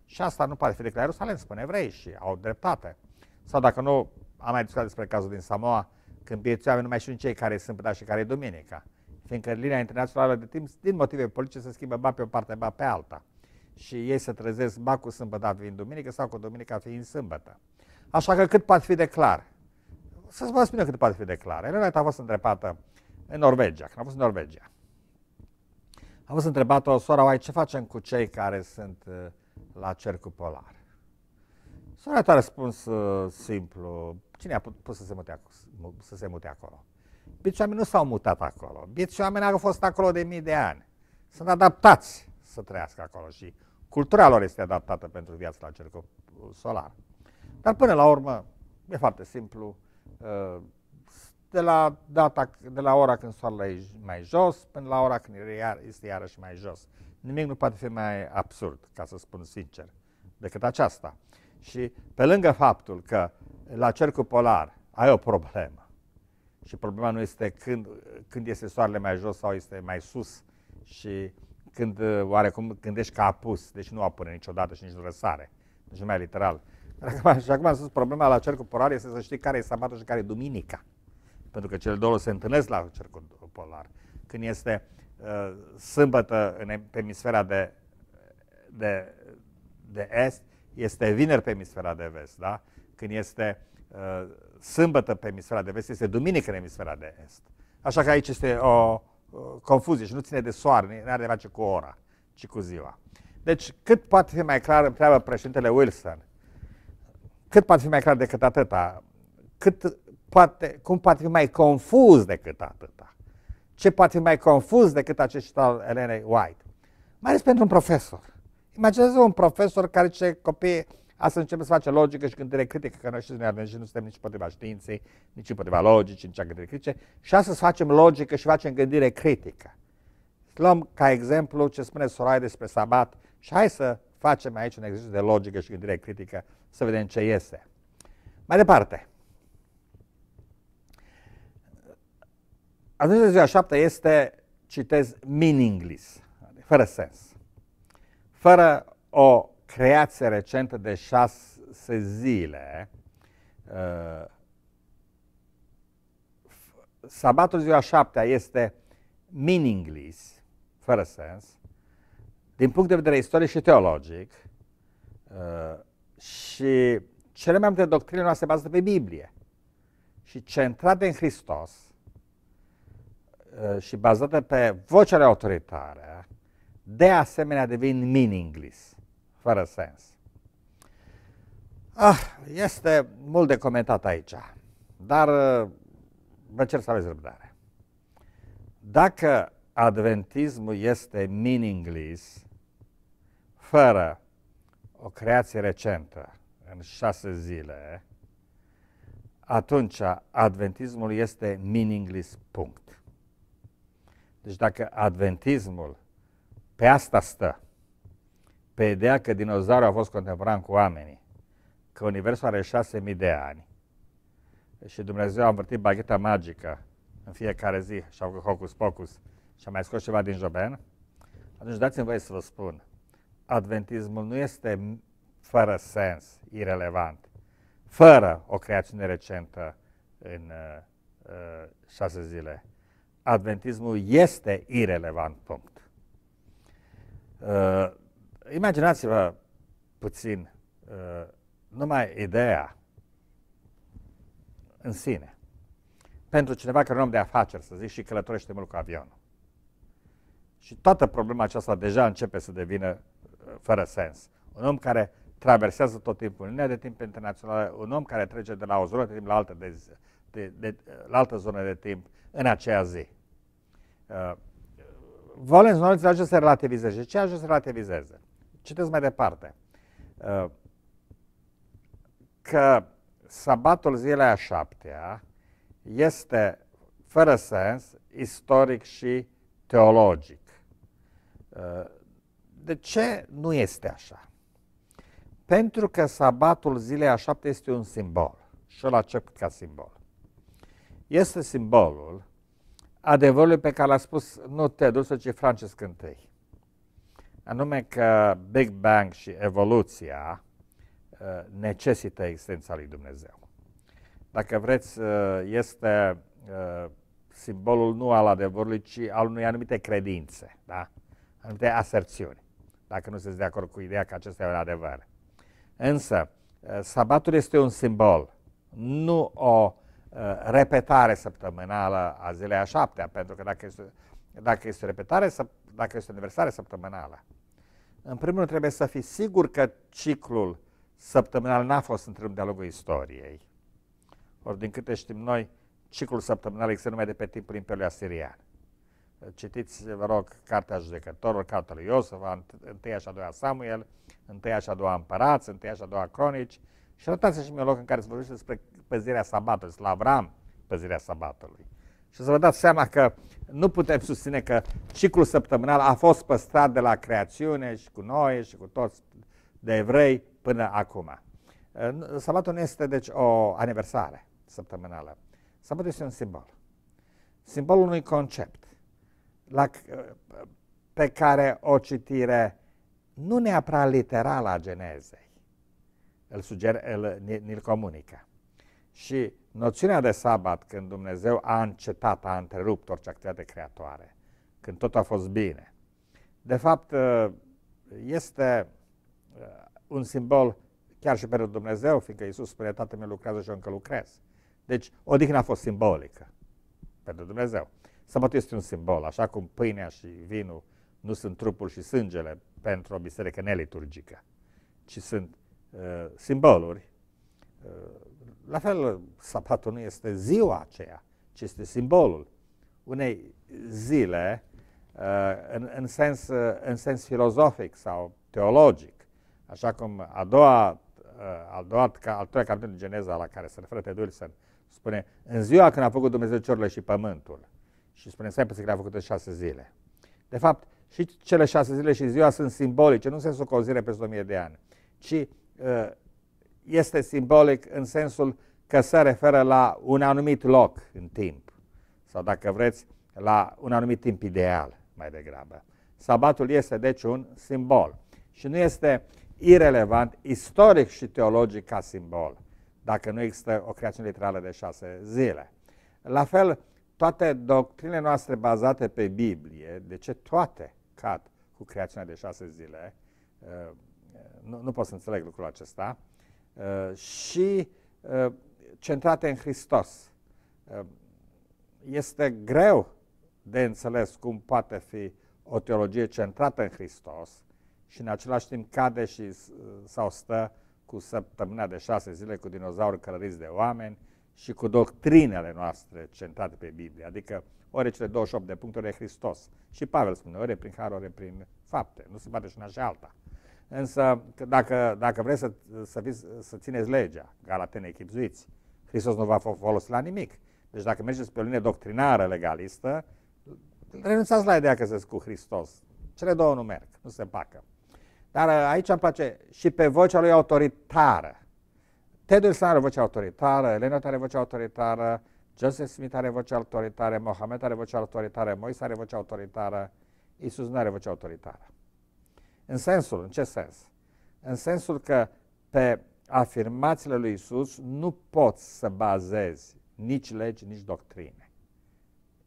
Și asta nu poate fi decât la Ierusalem, spune evrei și au dreptate. Sau dacă nu, am mai discutat despre cazul din Samoa, când vieții oameni nu mai știu cei care sunt sâmbătă și care e duminica. Fiindcă linia internațională de timp, din motive politice, se schimbă ba pe o parte, ba pe alta și ei se trezesc ba cu sâmbătă fiind duminică sau cu duminica fiind sâmbătă. Așa că cât poate fi de clar. Să vă spun eu cât poate fi de clar. Elena a fost întrebată în Norvegia, când a fost în Norvegia. A fost întrebată sora, oai, ce facem cu cei care sunt uh, la cercul polar? Sora a răspuns uh, simplu, cine a pus să se mute, să se mute acolo? Bici oameni nu s-au mutat acolo. Bici oameni au fost acolo de mii de ani. Sunt adaptați să trăiască acolo și cultura lor este adaptată pentru viața la cercul solar. Dar până la urmă, e foarte simplu, uh, de la, data, de la ora când soarele e mai jos până la ora când este iarăși mai jos. Nimic nu poate fi mai absurd, ca să spun sincer, decât aceasta. Și pe lângă faptul că la cercul polar ai o problemă și problema nu este când, când este soarele mai jos sau este mai sus și când uh, oarecum gândești ca capus, deci nu apune niciodată și nici nu răsare, nici deci nu mai literal. și acum am spus, problema la cercul polar este să știi care e sabatul și care e duminica. Pentru că cele două se întâlnesc la cercul polar. Când este uh, sâmbătă în emisfera de, de, de est, este vineri pe emisfera de vest, da? Când este uh, sâmbătă pe emisfera de vest, este duminică în emisfera de est. Așa că aici este o, Uh, confuzie și nu ține de soare, nu are de face cu ora, ci cu ziua. Deci, cât poate fi mai clar, întreabă președintele Wilson, cât poate fi mai clar decât atâta, cât poate, cum poate fi mai confuz decât atâta, ce poate fi mai confuz decât acest citat al Elenei White, mai ales pentru un profesor. Imaginează un profesor care ce copii Asta începe să face logică și gândire critică, că noi știți, noi și nu suntem nici împotriva științei, nici împotriva logicii, nici a gândire critice. Și asta să facem logică și facem gândire critică. Luăm ca exemplu ce spune Sorai despre sabat și hai să facem aici un exercițiu de logică și gândire critică să vedem ce iese. Mai departe. Atunci de ziua șapte este, citez, meaningless, fără sens, fără o creație recentă de șase zile, uh, sabatul ziua șaptea este meaningless, fără sens, din punct de vedere istoric și teologic, uh, și cele mai multe doctrine noastre bazează pe Biblie și centrate în Hristos uh, și bazate pe vocea autoritară, de asemenea devin meaningless fără sens. Ah, este mult de comentat aici, dar vă uh, cer să aveți răbdare. Dacă adventismul este meaningless, fără o creație recentă în șase zile, atunci adventismul este meaningless punct. Deci dacă adventismul pe asta stă, pe ideea că dinozaurul a fost contemporan cu oamenii, că Universul are 6.000 de ani și Dumnezeu a învârtit bagheta magică în fiecare zi și a făcut hocus pocus și a mai scos ceva din Joben, atunci dați-mi voie să vă spun, adventismul nu este fără sens, irelevant, fără o creațiune recentă în uh, uh șase zile. Adventismul este irelevant, punct. Uh, Imaginați-vă puțin uh, numai ideea în sine. Pentru cineva care e un om de afaceri, să zic, și călătorește mult cu avionul. Și toată problema aceasta deja începe să devină uh, fără sens. Un om care traversează tot timpul linia de timp internațională, un om care trece de la o zonă de timp la altă, de, zi, de, de, uh, la altă zonă de timp în aceea zi. Uh, Volens nu ajunge să relativizeze. Ce ajunge să relativizeze? Citesc mai departe. Uh, că sabatul zilei a șaptea este, fără sens, istoric și teologic. Uh, de ce nu este așa? Pentru că sabatul zilei a șapte este un simbol și îl accept ca simbol. Este simbolul adevărului pe care l-a spus nu Teodosiu, ci Francesc I anume că Big Bang și evoluția uh, necesită existența lui Dumnezeu. Dacă vreți, uh, este uh, simbolul nu al adevărului, ci al unui anumite credințe, da? anumite aserțiuni, dacă nu sunteți de acord cu ideea că acesta e un adevăr. Însă, sabatul este un simbol, nu o repetare săptămânală a zilei a șaptea, pentru că dacă este, dacă este o repetare, dacă este o aniversare săptămânală, în primul rând trebuie să fii sigur că ciclul săptămânal n-a fost într-un dialogul istoriei. Ori din câte știm noi, ciclul săptămânal există numai de pe timpul Imperiului Asirian. Citiți, vă rog, Cartea Judecătorilor, Cartea lui Iosif, întâia și a doua Samuel, întâia și a doua Împărați, întâia și a doua Cronici și notați și un loc în care se vorbește despre păzirea sabatului, despre Avram, păzirea sabatului. Și să vă dați seama că nu putem susține că ciclul săptămânal a fost păstrat de la creațiune și cu noi și cu toți de evrei până acum. Sabatul nu este deci o aniversare săptămânală. Sabatul este un simbol. Simbolul unui concept la, pe care o citire nu neapărat literală a Genezei îl, suger, îl, ni, ni-l comunică. Și noțiunea de sabat, când Dumnezeu a încetat, a întrerupt orice activitate creatoare, când tot a fost bine, de fapt ă, este ă, un simbol chiar și pentru Dumnezeu, fiindcă Iisus spune, Tatăl meu lucrează și eu încă lucrez. Deci, odihna a fost simbolică pentru Dumnezeu. Sabatul este un simbol, așa cum pâinea și vinul nu sunt trupul și sângele pentru o biserică neliturgică, ci sunt uh, simboluri uh, la fel, sabatul nu este ziua aceea, ci este simbolul unei zile uh, în, în, sens, uh, în sens filozofic sau teologic, așa cum a doua, uh, a doua ca, al treilea capitol din Geneza la care se referă Ted Wilson, spune, în ziua când a făcut Dumnezeu cerul și pământul, și spune, să puțin că a făcut în șase zile. De fapt, și cele șase zile și ziua sunt simbolice, nu în sensul că o zile peste o mie de ani, ci uh, este simbolic în sensul că se referă la un anumit loc în timp sau dacă vreți la un anumit timp ideal mai degrabă. Sabatul este deci un simbol și nu este irelevant istoric și teologic ca simbol dacă nu există o creație literală de șase zile. La fel, toate doctrinele noastre bazate pe Biblie, de ce toate cad cu creațiunea de șase zile, uh, nu, nu pot să înțeleg lucrul acesta, Uh, și uh, centrate în Hristos. Uh, este greu de înțeles cum poate fi o teologie centrată în Hristos și în același timp cade și sau stă cu săptămâna de șase zile cu dinozauri călăriți de oameni și cu doctrinele noastre centrate pe Biblie. Adică ori cele 28 de puncte, ori e Hristos. Și Pavel spune, ori prin har, ori prin fapte. Nu se poate și una și alta. Însă, dacă, dacă vreți să, să, fiți, să țineți legea, galatene echipzuiți, Hristos nu va folosi la nimic. Deci dacă mergeți pe o linie doctrinară legalistă, renunțați la ideea că sunteți cu Hristos. Cele două nu merg, nu se pacă. Dar uh, aici îmi place și pe vocea lui autoritară. Ted Wilson are vocea autoritară, Elena are vocea autoritară, Joseph Smith are voce autoritară, Mohamed are voce autoritară, Moise are voce autoritară, Isus nu are voce autoritară. În sensul, în ce sens? În sensul că pe afirmațiile lui Isus nu poți să bazezi nici legi, nici doctrine.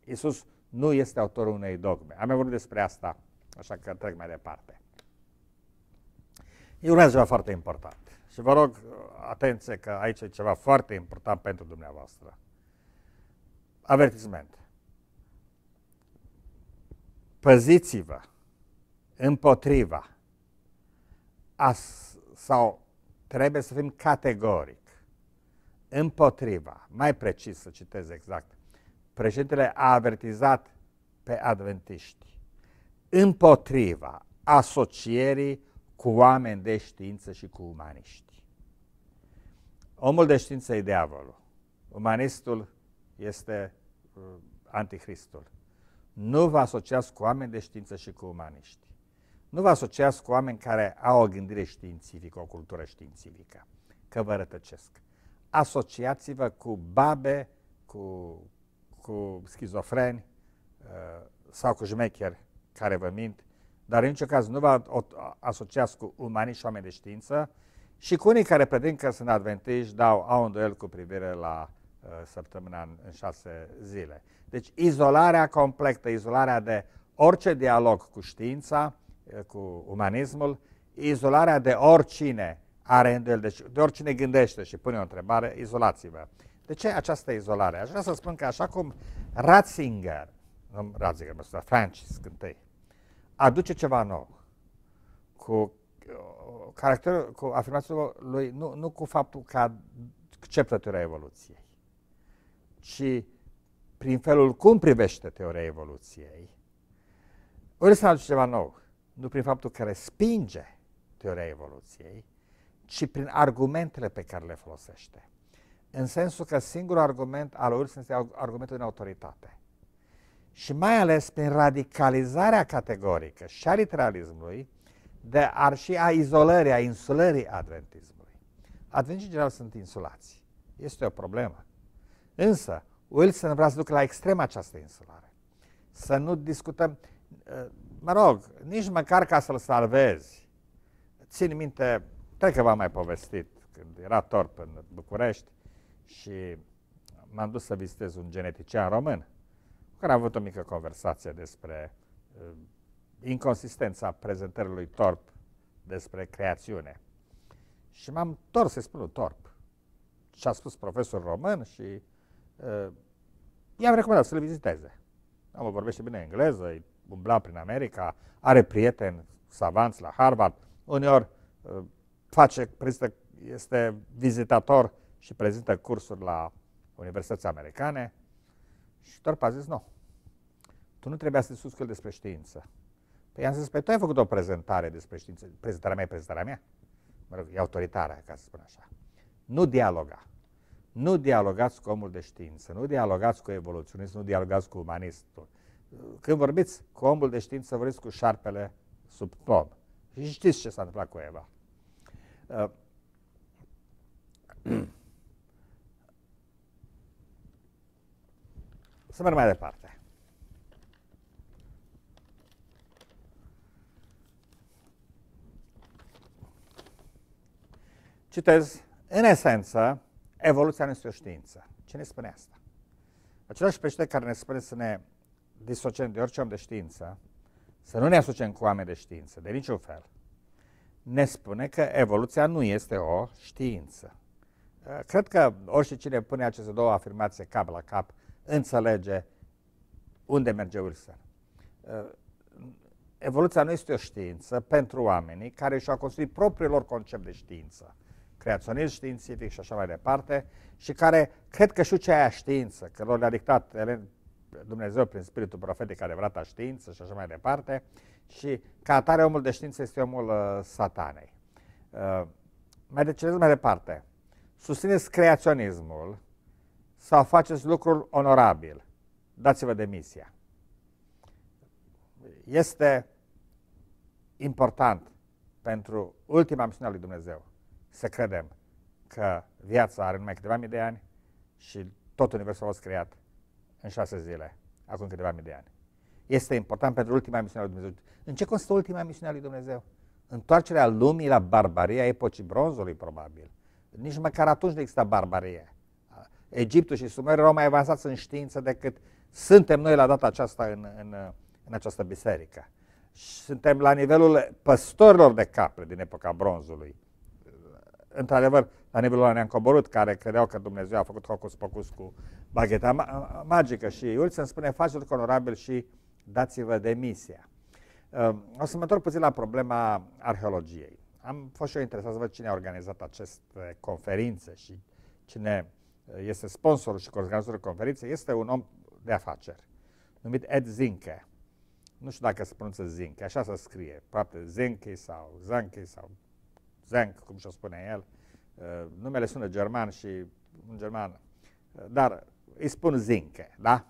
Isus nu este autorul unei dogme. Am vorbit despre asta, așa că trec mai departe. E un ceva foarte important. Și vă rog, atenție că aici e ceva foarte important pentru dumneavoastră. Avertisment. Păziți-vă împotriva as, sau trebuie să fim categoric împotriva, mai precis să citez exact, președintele a avertizat pe adventiști împotriva asocierii cu oameni de știință și cu umaniști. Omul de știință e diavolul, umanistul este uh, anticristul. Nu vă asociați cu oameni de știință și cu umaniști. Nu vă asociați cu oameni care au o gândire științifică, o cultură științifică, că vă rătăcesc. Asociați-vă cu babe, cu, cu schizofreni uh, sau cu jmecheri care vă mint, dar în niciun caz nu vă asociați cu umaniști și oameni de știință și cu unii care pretind că sunt adventiști, dau, au îndoiel cu privire la uh, săptămâna în, în șase zile. Deci izolarea completă, izolarea de orice dialog cu știința, cu umanismul, izolarea de oricine are el, deci de oricine gândește și pune o întrebare, izolați-vă. De ce această izolare? Aș vrea să spun că așa cum Ratzinger, nu Ratzinger, mă scuza, Francis Cântei, aduce ceva nou cu uh, caracterul, cu afirmația lui, nu, nu cu faptul că acceptă teoria evoluției, ci prin felul cum privește teoria evoluției, ori să aduce ceva nou nu prin faptul că respinge teoria evoluției, ci prin argumentele pe care le folosește. În sensul că singurul argument al lui este argumentul din autoritate. Și mai ales prin radicalizarea categorică și a literalismului, de ar și a izolării, a insulării adventismului. Adventii, în general, sunt insulați. Este o problemă. Însă, Wilson vrea să ducă la extrem această insulare. Să nu discutăm uh, mă rog, nici măcar ca să-l salvezi. Țin minte, cred că v-am mai povestit, când era torp în București și m-am dus să vizitez un genetician român cu care am avut o mică conversație despre uh, inconsistența prezentării lui Torp despre creațiune. Și m-am tors să spun Torp și a spus profesor român și uh, i-am recomandat să-l viziteze. Am vorbit și bine engleză, umbla prin America, are prieteni savanți la Harvard, uneori uh, face, prezintă, este vizitator și prezintă cursuri la universități americane și Torp a zis, nu, tu nu trebuia să discuți cu el despre știință. Păi i-am zis, păi tu ai făcut o prezentare despre știință, prezentarea mea e prezentarea mea, mă rog, e autoritară, ca să spun așa. Nu dialoga. Nu dialogați cu omul de știință, nu dialogați cu evoluționist. nu dialogați cu umanistul, când vorbiți cu omul de știință, vorbiți cu șarpele sub pom. Și știți ce s-a întâmplat cu Eva. Uh, să merg mai departe. Citez, în esență, evoluția nu este o știință. ne spune asta? Același pește care ne spune să ne disociem de orice om de știință, să nu ne asociem cu oameni de știință, de niciun fel, ne spune că evoluția nu este o știință. Uh, cred că cine pune aceste două afirmații cap la cap înțelege unde merge Wilson. Uh, evoluția nu este o știință pentru oamenii care și-au construit propriul lor concept de știință, creaționism științific și așa mai departe, și care cred că și ce aia știință, că lor le-a dictat Dumnezeu prin spiritul profetic adevărata știință și așa mai departe și ca atare omul de știință este omul uh, satanei. Uh, mai decidez mai departe. Susțineți creaționismul sau faceți lucrul onorabil. Dați-vă demisia. Este important pentru ultima misiune a lui Dumnezeu să credem că viața are numai câteva mii de ani și tot universul a fost creat în șase zile, acum câteva mii de ani. Este important pentru ultima misiune a lui Dumnezeu. În ce constă ultima misiune a lui Dumnezeu? Întoarcerea lumii la barbaria epocii bronzului, probabil. Nici măcar atunci nu exista barbarie. Egiptul și Sumerul erau mai avansați în știință decât suntem noi la data aceasta în, în, în această biserică. Suntem la nivelul păstorilor de capre din epoca bronzului într-adevăr, la nivelul ăla ne-am coborât, care credeau că Dumnezeu a făcut hocus-pocus cu bagheta ma- magică și Iulțen spune, faceți conorabil și dați-vă demisia. Ehm, o să mă întorc puțin la problema arheologiei. Am fost și eu interesat să văd cine a organizat aceste conferințe și cine eh, este sponsorul și organizatorul conferinței. Este un om de afaceri numit Ed Zinke. Nu știu dacă se pronunță Zinke, așa se scrie, poate Zinke sau Zanke sau Zenk, cum și-o spune el. Uh, numele sună german și în german, uh, dar îi spun Zinke, da?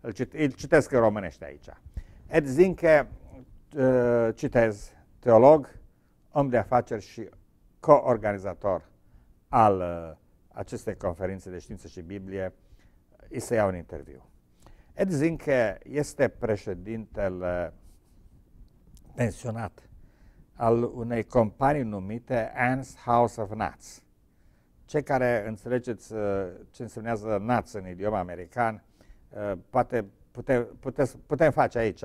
Îl, cit, îl citesc în românește aici. Ed Zinke uh, citez, teolog, om de afaceri și coorganizator al acestei conferințe de știință și Biblie, îi se ia un interviu. Ed Zinke este președintele pensionat al unei companii numite Anne's House of Nuts. Cei care înțelegeți uh, ce însemnează nuts în idioma american, uh, poate pute, pute, putem face aici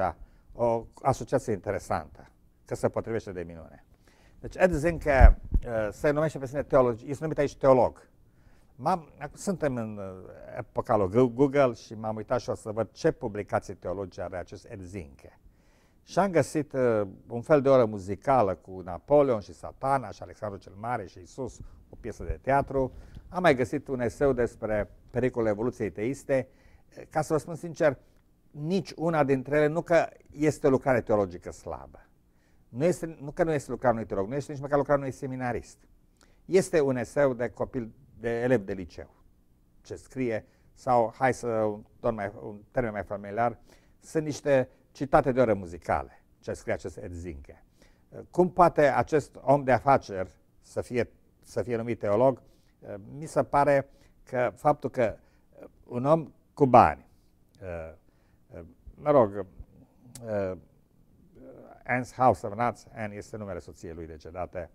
o asociație interesantă, că se potrivește de minune. Deci Ed Zinke uh, se numește pe sine teolog, este numit aici teolog. m suntem în epoca lui Google și m-am uitat și o să văd ce publicații teologice are acest Ed Zinke. Și am găsit uh, un fel de oră muzicală cu Napoleon și Satana și Alexandru cel Mare și Isus, o piesă de teatru. Am mai găsit un eseu despre pericolul evoluției teiste. Uh, ca să vă spun sincer, nici una dintre ele nu că este o lucrare teologică slabă. Nu, este, nu că nu este lucrarea unui teolog, nu este nici măcar lucrarea unui seminarist. Este un eseu de copil, de elev de liceu, ce scrie, sau hai să dorm mai, un termen mai familiar, sunt niște citate de ore muzicale, ce scrie acest Edzinche. Cum poate acest om de afaceri să fie, să fie numit teolog? Mi se pare că faptul că un om cu bani, mă rog, Hans Nuts, Anne este numele soției lui decedate,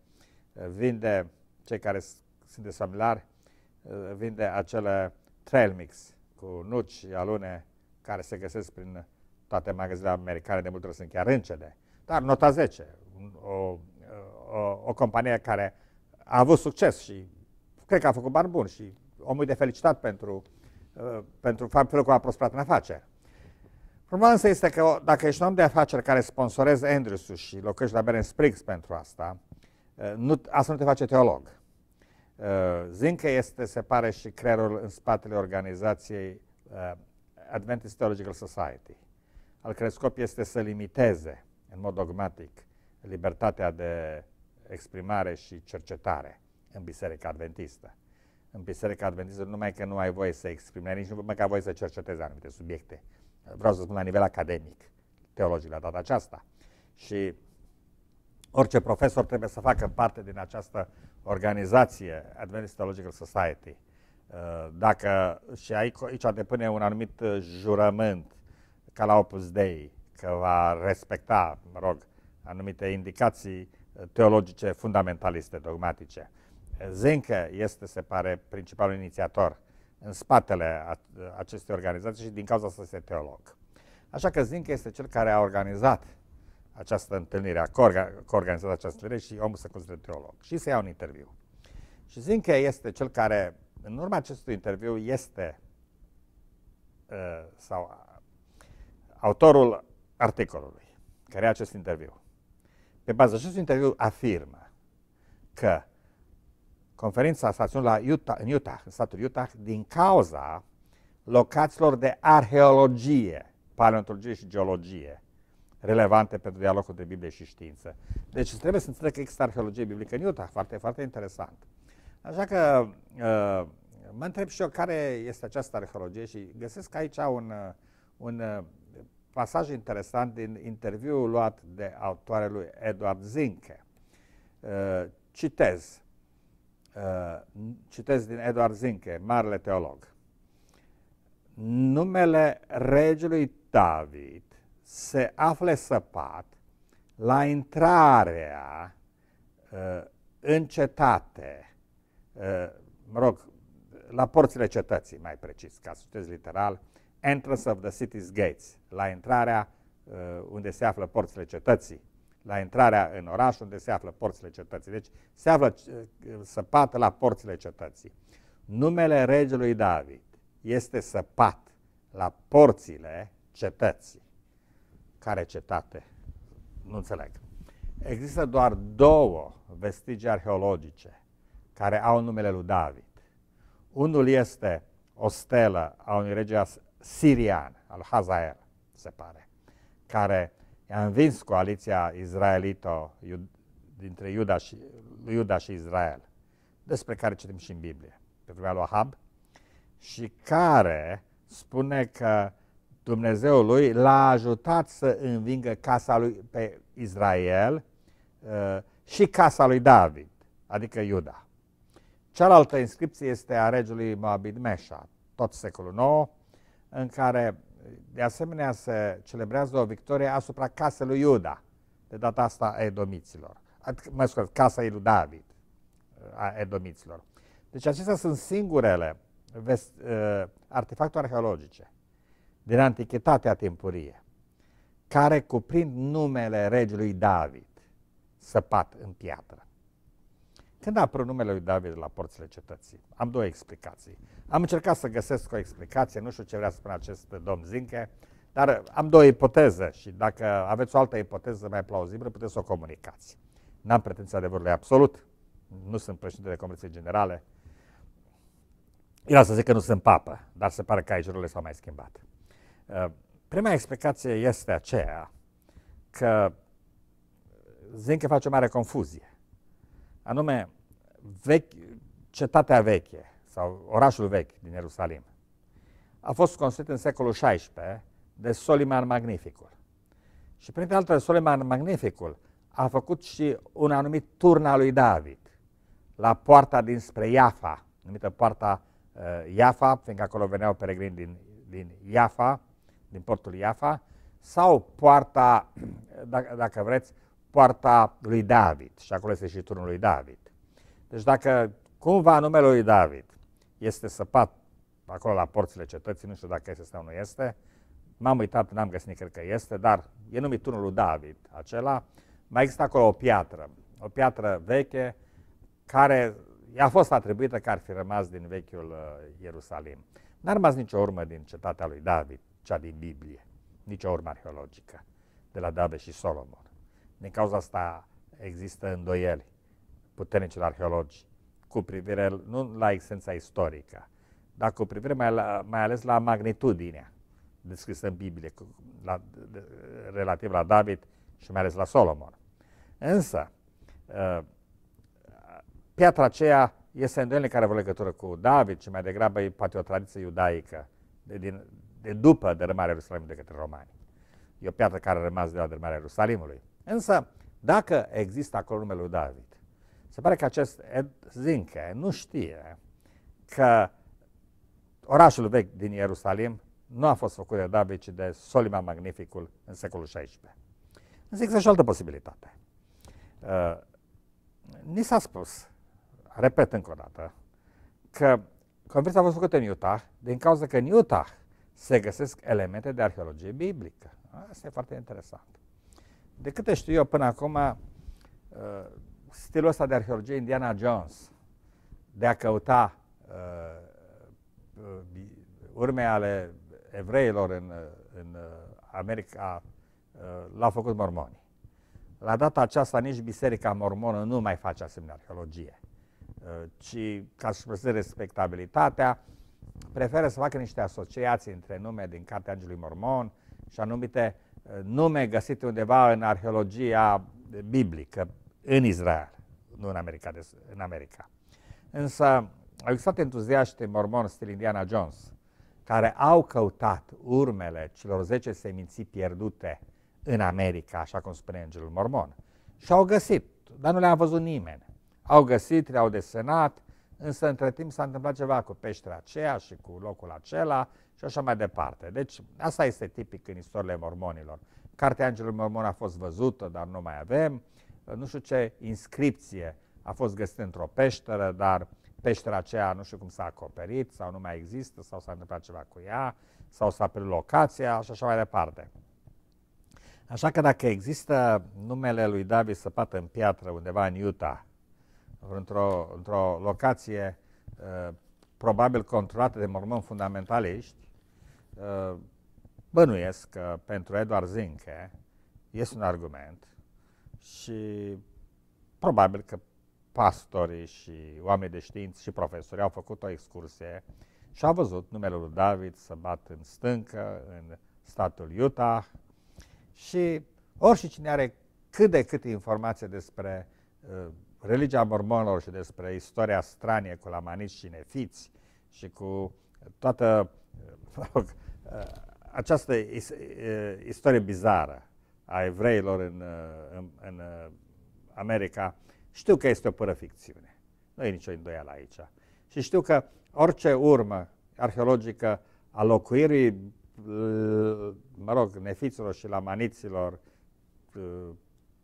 vinde, cei care sunt de familiar, vinde acele trail mix cu nuci, alune, care se găsesc prin toate magazinele americane de multe ori sunt chiar încele. Dar nota 10, o, o, o companie care a avut succes și cred că a făcut bani buni și omul e de felicitat pentru, uh, pentru faptul că a prosperat în afaceri. Problema însă este că dacă ești un om de afaceri care sponsorezi Andrews și locuiești la Beren Springs pentru asta, uh, nu, asta nu te face teolog. Uh, Zincă este, se pare, și creierul în spatele organizației Adventist Theological Society al cărei scop este să limiteze în mod dogmatic libertatea de exprimare și cercetare în Biserica Adventistă. În Biserica Adventistă numai că nu ai voie să exprime, nici nu măcar voie să cercetezi anumite subiecte. Vreau să spun la nivel academic. Teologii la data aceasta. Și orice profesor trebuie să facă parte din această organizație, Adventist Theological Society. Dacă și aici depune un anumit uh, jurământ ca la Opus Dei, că va respecta, mă rog, anumite indicații teologice fundamentaliste, dogmatice. Zencă este, se pare, principalul inițiator în spatele acestei organizații și din cauza să este teolog. Așa că Zincă este cel care a organizat această întâlnire, a coorganizat această întâlnire și omul se consideră teolog. Și se ia un interviu. Și Zincă este cel care, în urma acestui interviu, este uh, sau autorul articolului care are acest interviu, pe baza acestui interviu afirmă că conferința ținut la Utah, în Utah, în statul Utah, din cauza locațiilor de arheologie, paleontologie și geologie, relevante pentru dialogul de Biblie și știință. Deci trebuie să înțeleg că există arheologie biblică în Utah, foarte, foarte interesant. Așa că uh, mă întreb și eu care este această arheologie și găsesc aici un, uh, un uh, pasaj interesant din interviul luat de autoarea lui Eduard Zinke. Uh, citez, uh, citez din Eduard Zinke, marele teolog. Numele regelui David se află săpat la intrarea uh, în cetate, uh, mă rog, la porțile cetății, mai precis, ca să citez literal, Entrance of the City's Gates, la intrarea uh, unde se află porțile cetății, la intrarea în oraș unde se află porțile cetății. Deci se află uh, săpată la porțile cetății. Numele regelui David este săpat la porțile cetății. Care cetate? Nu înțeleg. Există doar două vestigii arheologice care au numele lui David. Unul este o stelă a unui rege sirian, al Hazael, se pare, care a învins coaliția izraelito dintre Iuda și, Iuda și Israel, despre care citim și în Biblie, pe vremea lui Ahab, și care spune că Dumnezeul lui l-a ajutat să învingă casa lui pe Israel uh, și casa lui David, adică Iuda. Cealaltă inscripție este a regelui Moabit Meșa, tot secolul IX, în care de asemenea, se celebrează o victorie asupra casei lui Iuda, de data asta a edomiților. Adică, mă scuze, casa lui David, a edomiților. Deci acestea sunt singurele vest, uh, artefacte arheologice din Antichitatea Timpurie, care cuprind numele regelui David săpat în piatră. Când a apărut numele lui David la porțile cetății? Am două explicații. Am încercat să găsesc o explicație, nu știu ce vrea să spună acest domn Zinche, dar am două ipoteze și dacă aveți o altă ipoteză mai plauzibilă, puteți să o comunicați. N-am pretenția adevărului absolut, nu sunt președinte de Comerței Generale, era să zic că nu sunt papă, dar se pare că aici lucrurile s-au mai schimbat. Uh, prima explicație este aceea că Zinche face o mare confuzie anume vechi, cetatea veche sau orașul vechi din Ierusalim. A fost construit în secolul XVI de Soliman Magnificul. Și printre altele, Soliman Magnificul a făcut și un anumit turn al lui David la poarta dinspre Iafa, numită poarta uh, Iafa, fiindcă acolo veneau peregrini din, din Iafa, din portul Iafa, sau poarta, dacă, dacă vreți, poarta lui David și acolo este și turnul lui David. Deci dacă cumva numele lui David este săpat acolo la porțile cetății, nu știu dacă este sau nu este, m-am uitat, n-am găsit, cred că este, dar e numit turnul lui David acela, mai există acolo o piatră, o piatră veche care i-a fost atribuită că ar fi rămas din vechiul uh, Ierusalim. N-a rămas nicio urmă din cetatea lui David, cea din Biblie, nicio urmă arheologică de la David și Solomon. Din cauza asta există îndoieli puternice la arheologi cu privire nu la esența istorică, dar cu privire mai, la, mai ales la magnitudinea descrisă în Biblie, cu, la, de, relativ la David și mai ales la Solomon. Însă, uh, piatra aceea este îndoielnic care avea legătură cu David și mai degrabă e poate o tradiție iudaică de, din, de după dărâmarea Ierusalimului de către romani. E o piatră care a rămas de la dărâmarea Ierusalimului. Însă, dacă există acolo numele lui David, se pare că acest Ed Zinke nu știe că orașul vechi din Ierusalim nu a fost făcut de David, ci de Solima Magnificul în secolul XVI. Însă există și o altă posibilitate. Uh, ni s-a spus, repet încă o dată, că conversia a fost făcută în Utah din cauza că în Utah se găsesc elemente de arheologie biblică. Asta e foarte interesant. De câte știu eu până acum, uh, stilul ăsta de arheologie Indiana Jones, de a căuta uh, uh, urme ale evreilor în, în America, l-au făcut mormonii. La data aceasta nici biserica mormonă nu mai face asemenea arheologie, ci ca să păstreze respectabilitatea, preferă să facă niște asociații între nume din Cartea Angelului Mormon și anumite nume găsite undeva în arheologia biblică, în Israel, nu în America. De, în America. Însă au existat entuziaști mormoni stil Indiana Jones, care au căutat urmele celor 10 seminții pierdute în America, așa cum spune Îngerul Mormon. Și au găsit, dar nu le-a văzut nimeni. Au găsit, le-au desenat, însă între timp s-a întâmplat ceva cu peștera aceea și cu locul acela și așa mai departe. Deci asta este tipic în istoriile mormonilor. Cartea Angelului Mormon a fost văzută, dar nu mai avem. Nu știu ce inscripție a fost găsită într-o peșteră, dar peștera aceea nu știu cum s-a acoperit sau nu mai există sau s-a întâmplat ceva cu ea sau s-a pierdut locația și așa mai departe. Așa că dacă există numele lui David săpat în piatră undeva în Utah, într-o, într locație uh, probabil controlată de mormon fundamentaliști, Uh, bănuiesc că pentru Eduard Zinche este un argument și probabil că pastorii și oameni de știință și profesori au făcut o excursie și au văzut numele lui David să bat în stâncă, în statul Utah și orice cine are cât de cât informație despre uh, religia mormonilor și despre istoria stranie cu lamaniți și nefiți și cu toată uh, Uh, această is, uh, istorie bizară a evreilor în, uh, în, în America, știu că este o pură ficțiune. Nu e nicio îndoială aici. Și știu că orice urmă arheologică a locuirii, mă rog, nefiților și lamaniților,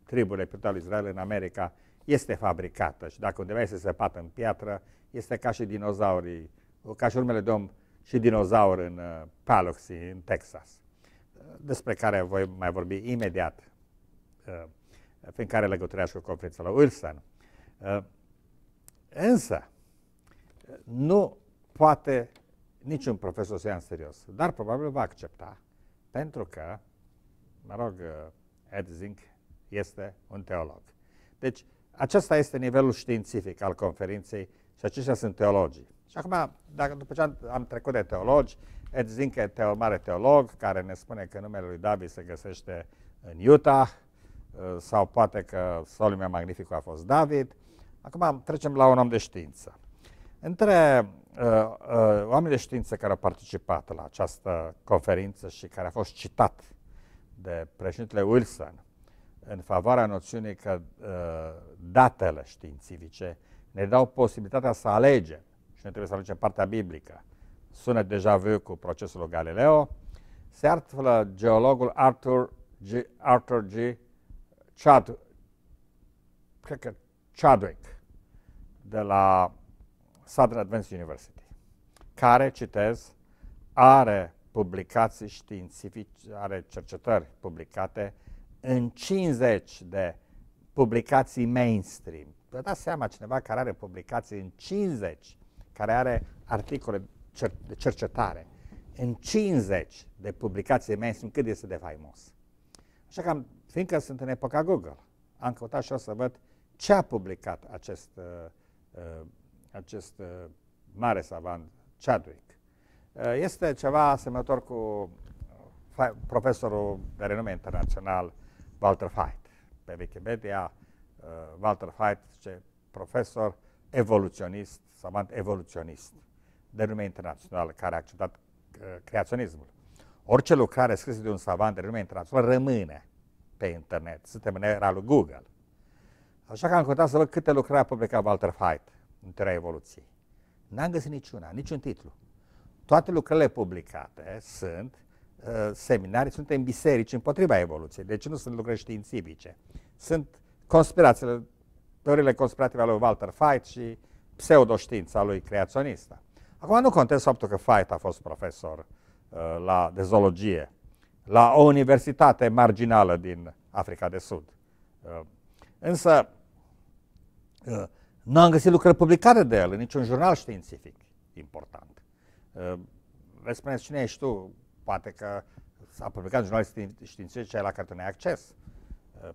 triburile pentru Israel în America, este fabricată și dacă undeva este săpată în piatră, este ca și dinozaurii, ca și urmele de om și dinozaur în uh, Paloxy, în Texas, uh, despre care voi mai vorbi imediat, uh, prin care legătura și cu conferința la Wilson. Însă, nu poate niciun profesor să ia în serios, dar probabil va accepta, pentru că, mă rog, Ed Zink este un teolog. Deci, acesta este nivelul științific al conferinței și aceștia sunt teologii. Și acum, dacă, după ce am, am trecut de teologi, Ed Zinke, teo, mare teolog, care ne spune că numele lui David se găsește în Utah, uh, sau poate că solul meu magnificul a fost David. Acum trecem la un om de știință. Între uh, uh, oamenii de știință care au participat la această conferință și care a fost citat de președintele Wilson în favoarea noțiunii că uh, datele științifice ne dau posibilitatea să alegem și noi trebuie să aducem partea biblică. Sună deja viu cu procesul Galileo. Se află geologul Arthur G. Arthur G. Chad, cred că Chadwick, de la Southern Advanced University, care, citez, are publicații științifice, are cercetări publicate în 50 de publicații mainstream. Vă dați seama, cineva care are publicații în 50 care are articole de cercetare în 50 de publicații de mainstream cât este de faimos. Așa că, fiindcă sunt în epoca Google, am căutat și o să văd ce a publicat acest, uh, uh acest uh, mare savant Chadwick. Uh, este ceva asemănător cu uh, profesorul de renume internațional Walter Feit. Pe Wikipedia, uh, Walter Feit, ce profesor evoluționist, savant evoluționist, de nume internațional, care a acceptat uh, creaționismul. Orice lucrare scrisă de un savant de nume internațional rămâne pe internet. Suntem în era lui Google. Așa că am căutat să văd câte lucrări a publicat Walter White în teoria evoluției. N-am găsit niciuna, niciun titlu. Toate lucrările publicate sunt uh, seminarii, sunt în biserici împotriva evoluției, deci nu sunt lucrări științifice. Sunt conspirațiile teoriile conspirative ale lui Walter Feit și pseudoștiința lui creaționistă. Acum nu contează faptul că Feit a fost profesor uh, la de zoologie, la o universitate marginală din Africa de Sud. Uh, însă uh, nu am găsit lucrări publicate de el în niciun jurnal științific important. Uh, Vă spuneți cine ești tu? Poate că s-a publicat jurnal științific la care tu acces.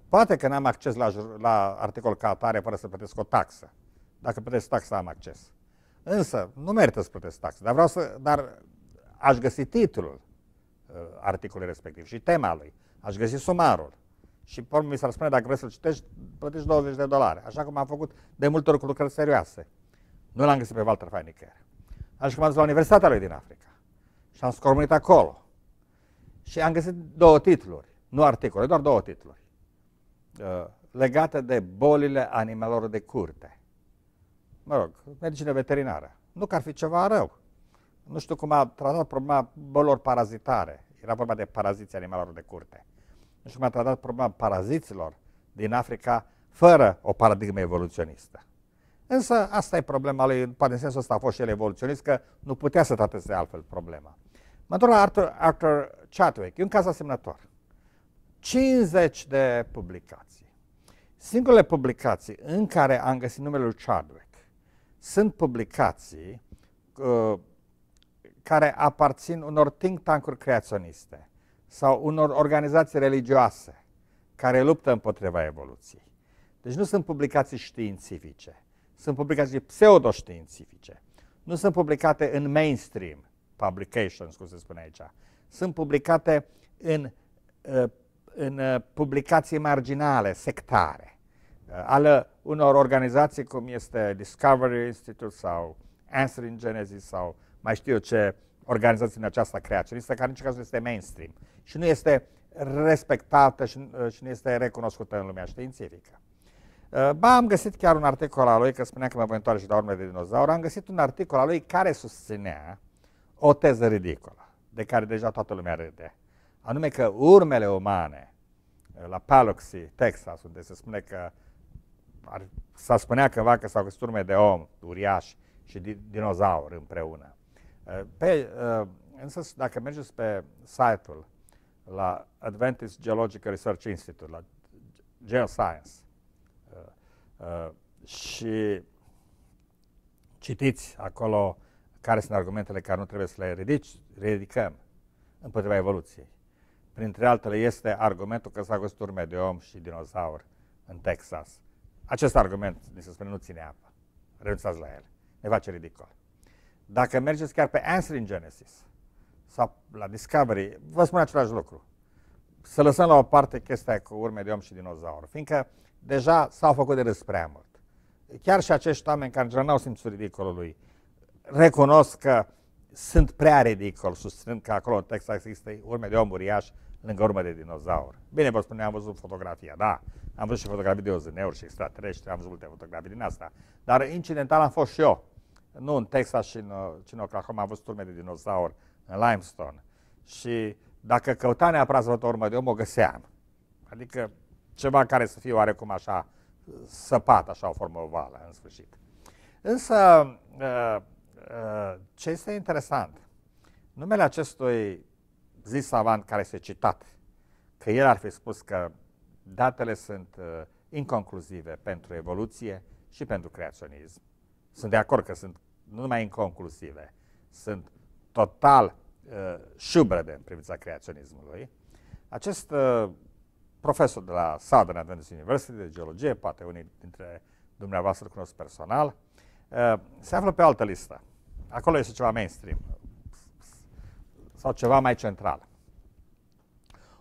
Poate că n-am acces la, la articol ca atare fără să plătesc o taxă. Dacă plătesc taxa, am acces. Însă, nu merită să plătesc taxă, dar vreau să, dar aș găsi titlul uh, articolului respectiv și tema lui. Aș găsi sumarul. Și pe mi s-ar spune, dacă vrei să-l citești, plătești 20 de dolari. Așa cum am făcut de multe ori cu lucrări serioase. Nu l-am găsit pe Walter Fay nicăieri. Așa cum am zis la Universitatea lui din Africa. Și am scormit acolo. Și am găsit două titluri. Nu articole, doar două titluri. Uh, legată legate de bolile animalelor de curte. Mă rog, medicină veterinară. Nu că ar fi ceva rău. Nu știu cum a tratat problema bolilor parazitare. Era vorba de paraziți animalelor de curte. Nu știu cum a tratat problema paraziților din Africa fără o paradigmă evoluționistă. Însă asta e problema lui, poate în sensul ăsta a fost și el evoluționist, că nu putea să trateze altfel problema. Mă întorc la Arthur, Arthur Chadwick, e un caz asemănător. 50 de publicații. Singurele publicații în care am găsit numele lui Chadwick sunt publicații uh, care aparțin unor think tank-uri creaționiste sau unor organizații religioase care luptă împotriva evoluției. Deci nu sunt publicații științifice, sunt publicații pseudoștiințifice. Nu sunt publicate în mainstream publications, cum se spune aici. Sunt publicate în uh, în uh, publicații marginale, sectare, uh, ale unor organizații cum este Discovery Institute sau Answering Genesis sau mai știu eu ce organizații în această creaționistă, care în niciun caz nu este mainstream și nu este respectată și, uh, și nu este recunoscută în lumea științifică. Ba, am găsit chiar un articol al lui, că spunea că mă voi întoarce și la urme de dinozaur, am găsit un articol al lui care susținea o teză ridicolă, de care deja toată lumea râde anume că urmele umane, la Paloxy, Texas, unde se spune că ar, s-a spunea cândva că s-au găsit urme de om, uriaș și di- dinozaur împreună. Eh, pe, eh, însă, dacă mergeți pe site-ul la Adventist Geological Research Institute, la Geoscience, eh, și citiți acolo care sunt argumentele care nu trebuie să le ridici, ridicăm împotriva evoluției. Printre altele este argumentul că s-a găsit urme de om și dinozaur în Texas. Acest argument, ni se spune, nu ține apă. Renunțați la el. Ne face ridicol. Dacă mergeți chiar pe Answering Genesis sau la Discovery, vă spun același lucru. Să lăsăm la o parte chestia cu urme de om și dinozaur, fiindcă deja s-au făcut de râs prea mult. Chiar și acești oameni care nu au simțul ridicolului, recunosc că sunt prea ridicol, susținând că acolo în Texas există urme de om uriaș lângă urmă de dinozaur. Bine, vă spun, am văzut fotografia, da, am văzut și fotografii de OZN-uri și extraterestre. am văzut multe fotografii din asta. Dar incidental am fost și eu. Nu în Texas, și în, ci în Oklahoma, am văzut urme de dinozauri în limestone. Și dacă căuta neapărat să văd o urmă de om, o găseam. Adică ceva care să fie oarecum așa săpat, așa o formă ovală, în sfârșit. Însă, uh, uh, ce este interesant, numele acestui zis savant care este citat, că el ar fi spus că datele sunt uh, inconcluzive pentru evoluție și pentru creaționism. Sunt de acord că sunt nu numai inconclusive, sunt total uh, șubrede în privința creaționismului. Acest uh, profesor de la Southern Adventist University de geologie, poate unii dintre dumneavoastră îl cunosc personal, uh, se află pe altă listă. Acolo este ceva mainstream, sau ceva mai central.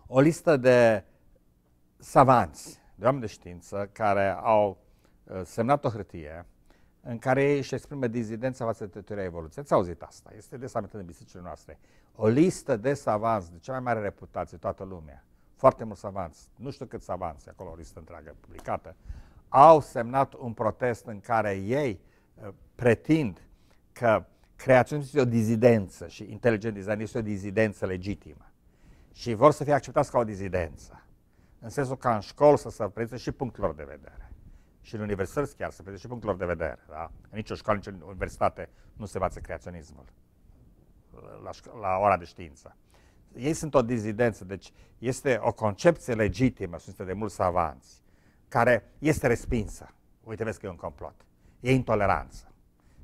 O listă de savanți, de oameni de știință, care au uh, semnat o hârtie în care ei își exprimă dizidența față de teoria evoluției. Ați auzit asta, este des amintit în bisericile noastre. O listă de savanți, de cea mai mare reputație, toată lumea, foarte mulți savanți, nu știu câți savanți, acolo o listă întreagă publicată, au semnat un protest în care ei uh, pretind că creaționismul este o dizidență și inteligent design este o dizidență legitimă. Și vor să fie acceptați ca o dizidență. În sensul ca în școală să se prezinte și punctul lor de vedere. Și în universități chiar să prezinte și punctul lor de vedere. Da? În nicio școală, nicio universitate nu se învață creaționismul la, la ora de știință. Ei sunt o dizidență, deci este o concepție legitimă, sunt de mulți savanți, care este respinsă. Uite, vezi că e un complot. E intoleranță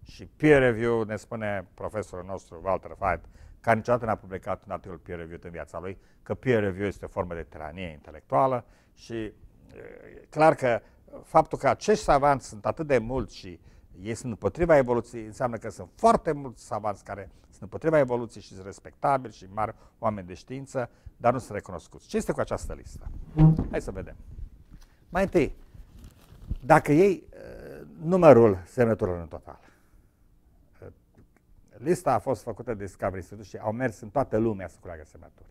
și peer review, ne spune profesorul nostru Walter Feit, care niciodată n-a publicat un articol peer review în viața lui, că peer review este o formă de tiranie intelectuală și e, clar că faptul că acești savanți sunt atât de mulți și ei sunt împotriva evoluției, înseamnă că sunt foarte mulți savanți care sunt împotriva evoluției și sunt respectabili și mari oameni de știință, dar nu sunt recunoscuți. Ce este cu această listă? Hai să vedem. Mai întâi, dacă ei numărul semnăturilor în total, lista a fost făcută de Discovery Institute și au mers în toată lumea să culeagă semnături.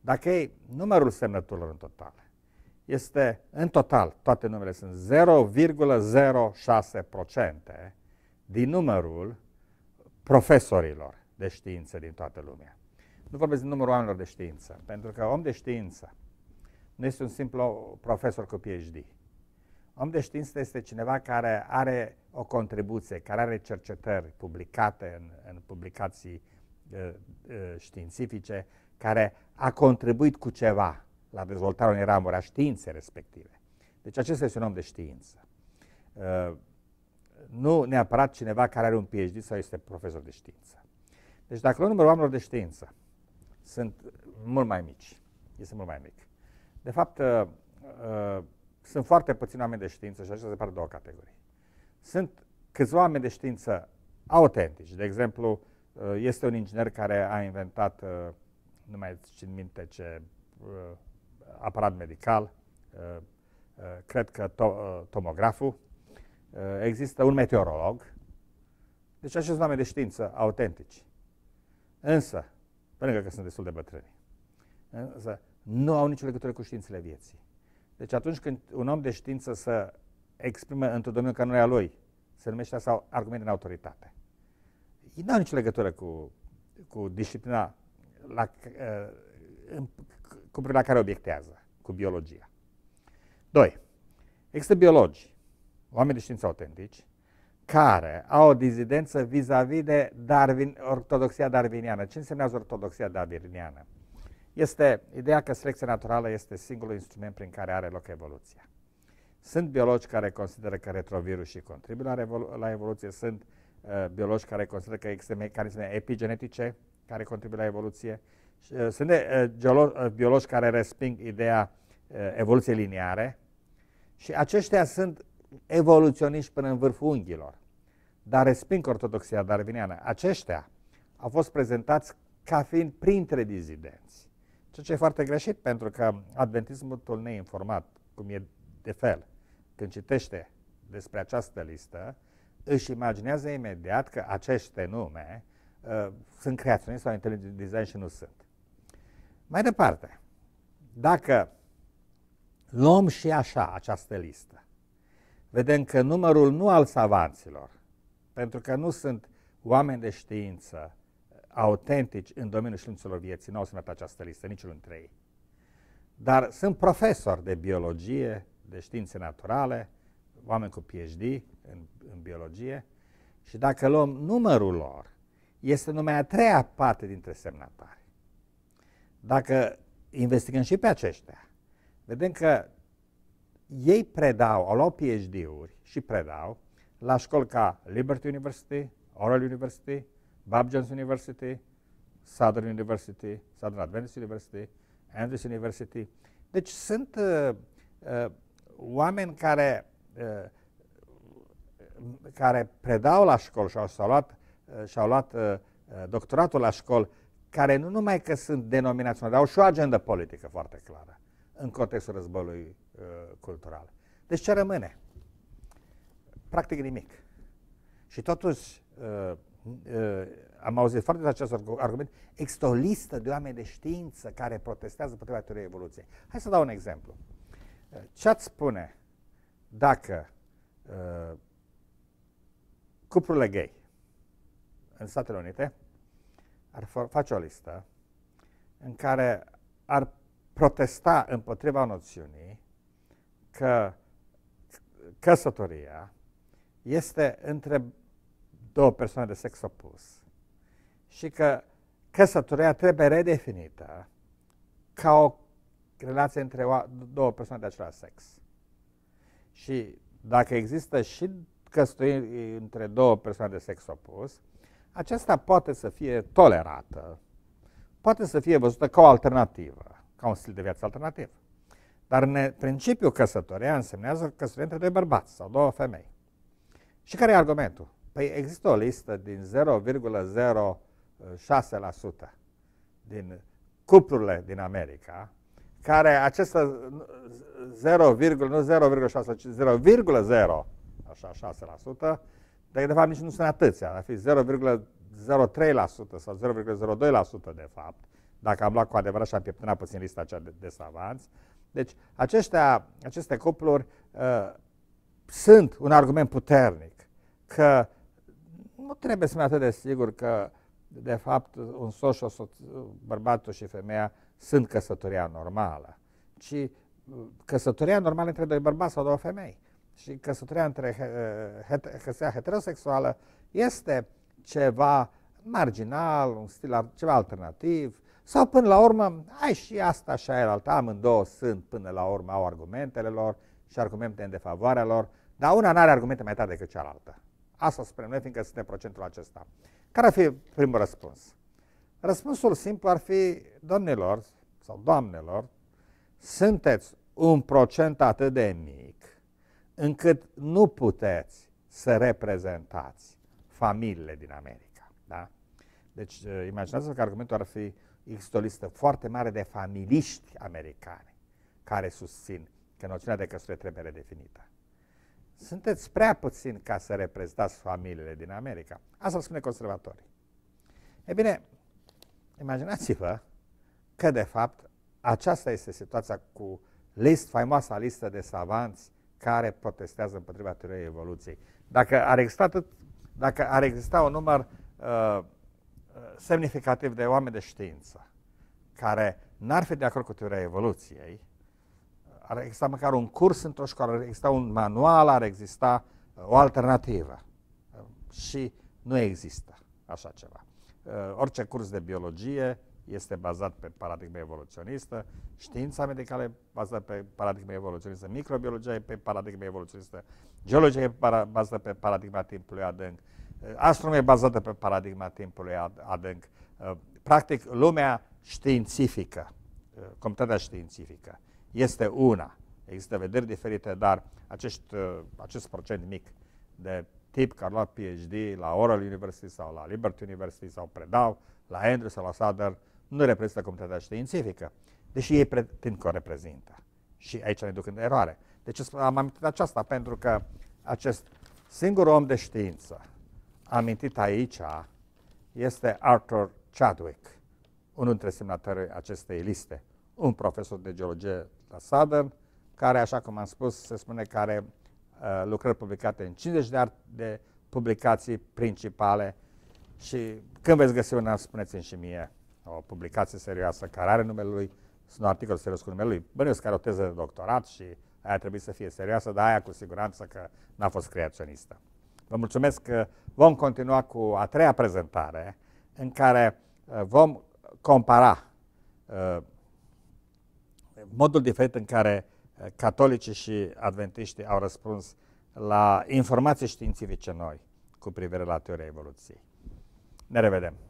Dacă e numărul semnăturilor în total, este în total, toate numele sunt 0,06% din numărul profesorilor de știință din toată lumea. Nu vorbesc de numărul oamenilor de știință, pentru că om de știință nu este un simplu profesor cu PhD Om de știință este cineva care are o contribuție, care are cercetări publicate în, în publicații uh, uh, științifice, care a contribuit cu ceva la dezvoltarea unei ramuri a științei respective. Deci acesta este un om de știință. Uh, nu neapărat cineva care are un PhD sau este profesor de știință. Deci dacă numărul oamenilor de știință sunt mult mai mici, este mult mai mic. De fapt, uh, uh sunt foarte puțini oameni de știință și așa se par două categorii. Sunt câțiva oameni de știință autentici. De exemplu, uh, este un inginer care a inventat, uh, nu mai țin minte ce, uh, aparat medical, cred că to tomograful, există un meteorolog. Deci acești oameni de știință autentici. Însă, pentru că sunt destul de bătrâni, însă nu au nicio legătură cu științele vieții. Deci atunci când un om de știință să exprimă într-un domeniu care nu e a lui, se numește asta argument în autoritate. Ei nu au nicio legătură cu, cu disciplina la, uh, cu la care obiectează, cu biologia. Doi. Există biologi, oameni de știință autentici, care au o dizidență vis-a-vis -vis de Darwin, ortodoxia darwiniană. Ce înseamnă ortodoxia darwiniană? este ideea că selecția naturală este singurul instrument prin care are loc evoluția. Sunt biologi care consideră că retrovirusii contribuie la, revolu- la evoluție, sunt uh, biologi care consideră că există mecanisme epigenetice care contribuie la evoluție, uh, sunt uh, uh, biologi care resping ideea uh, evoluției lineare și aceștia sunt evoluționiști până în vârful unghiilor, dar resping ortodoxia darwiniană. Aceștia au fost prezentați ca fiind printre dizidenți. Ceea ce e foarte greșit, pentru că adventismul neinformat, cum e de fel, când citește despre această listă, își imaginează imediat că aceste nume uh, sunt creaționiști sau intelligent design și nu sunt. Mai departe, dacă luăm și așa această listă, vedem că numărul nu al savanților, pentru că nu sunt oameni de știință autentici în domeniul științelor vieții, nu o să pe această listă, niciunul dintre ei. Dar sunt profesori de biologie, de științe naturale, oameni cu PhD în, în biologie și dacă luăm numărul lor, este numai a treia parte dintre semnatari. Dacă investigăm și pe aceștia, vedem că ei predau, au luat PhD-uri și predau la școli ca Liberty University, Oral University, Babjan's University, Southern University, Southern Adventist University, Andrews University. Deci sunt uh, uh, oameni care, uh, care predau la școli și-au luat, uh, și-au luat uh, uh, doctoratul la școli, care nu numai că sunt denominaționale, dar au și o agendă politică foarte clară în contextul războiului uh, cultural. Deci ce rămâne? Practic nimic. Și totuși, uh, am auzit foarte des acest argument, există o listă de oameni de știință care protestează împotriva teoriei evoluției. Hai să dau un exemplu. Ce ați spune dacă uh, cuplurile gay în Statele Unite ar face o listă în care ar protesta împotriva noțiunii că căsătoria este între două persoane de sex opus și că căsătoria trebuie redefinită ca o relație între două persoane de același sex. Și dacă există și căsătorii între două persoane de sex opus, aceasta poate să fie tolerată, poate să fie văzută ca o alternativă, ca un stil de viață alternativ. Dar în principiu căsătoria însemnează căsătoria între doi bărbați sau două femei. Și care e argumentul? Păi există o listă din 0,06% din cuplurile din America, care acestă 0, nu 0,6, ci 0,0, așa, 6%, de fapt nici nu sunt atâția, ar fi 0,03% sau 0,02% de fapt, dacă am luat cu adevărat și am pieptunat puțin lista aceea de, de savanți. Deci aceștia, aceste cupluri uh, sunt un argument puternic că nu trebuie să fim atât de sigur că, de fapt, un soț și o soț, bărbatul și femeia sunt căsătoria normală, ci căsătoria normală între doi bărbați sau două femei. Și căsătoria între căsătoria heterosexuală este ceva marginal, un stil, ceva alternativ, sau până la urmă, ai și asta și aia alta, amândouă sunt până la urmă, au argumentele lor și argumente în defavoarea lor, dar una nu are argumente mai tare decât cealaltă. Asta spunem noi, fiindcă suntem procentul acesta. Care ar fi primul răspuns? Răspunsul simplu ar fi, domnilor sau doamnelor, sunteți un procent atât de mic încât nu puteți să reprezentați familiile din America. Da? Deci uh, imaginați-vă că argumentul ar fi există o listă foarte mare de familiști americane care susțin că noțiunea de căsătorie trebuie redefinită sunteți prea puțin ca să reprezentați familiile din America. Asta spune conservatorii. E bine, imaginați-vă că, de fapt, aceasta este situația cu list, faimoasa listă de savanți care protestează împotriva teoriei evoluției. Dacă ar exista, tot, dacă ar exista un număr uh, uh, semnificativ de oameni de știință care n-ar fi de acord cu teoria evoluției, ar exista măcar un curs într-o școală, ar exista un manual, ar exista uh, o alternativă. Uh, și nu există așa ceva. Uh, orice curs de biologie este bazat pe paradigma evoluționistă, știința medicală e bazată pe paradigma evoluționistă, microbiologia e pe paradigma evoluționistă, geologia e bazată pe paradigma timpului adânc, astronomia e bazată pe paradigma timpului adânc. Practic, lumea științifică, comunitatea științifică, este una. Există vederi diferite, dar acest, uh, acest procent mic de tip care la PhD la Oral University sau la Liberty University sau predau la Andrews sau la Sutter nu reprezintă comunitatea științifică, deși ei pretind că o reprezintă. Și aici ne duc în eroare. Deci am amintit aceasta pentru că acest singur om de știință amintit aici este Arthur Chadwick, unul dintre semnatarii acestei liste, un profesor de geologie la Southern, care, așa cum am spus, se spune că are uh, lucrări publicate în 50 de, de publicații principale și când veți găsi una, spuneți-mi și mie o publicație serioasă care are numele lui, sunt un articol serios cu numele lui. Bănuiesc că are o teză de doctorat și aia trebuie să fie serioasă, dar aia cu siguranță că n-a fost creaționistă. Vă mulțumesc că vom continua cu a treia prezentare în care uh, vom compara uh, modul diferit în care eh, catolicii și adventiștii au răspuns la informații științifice noi cu privire la teoria evoluției. Ne revedem!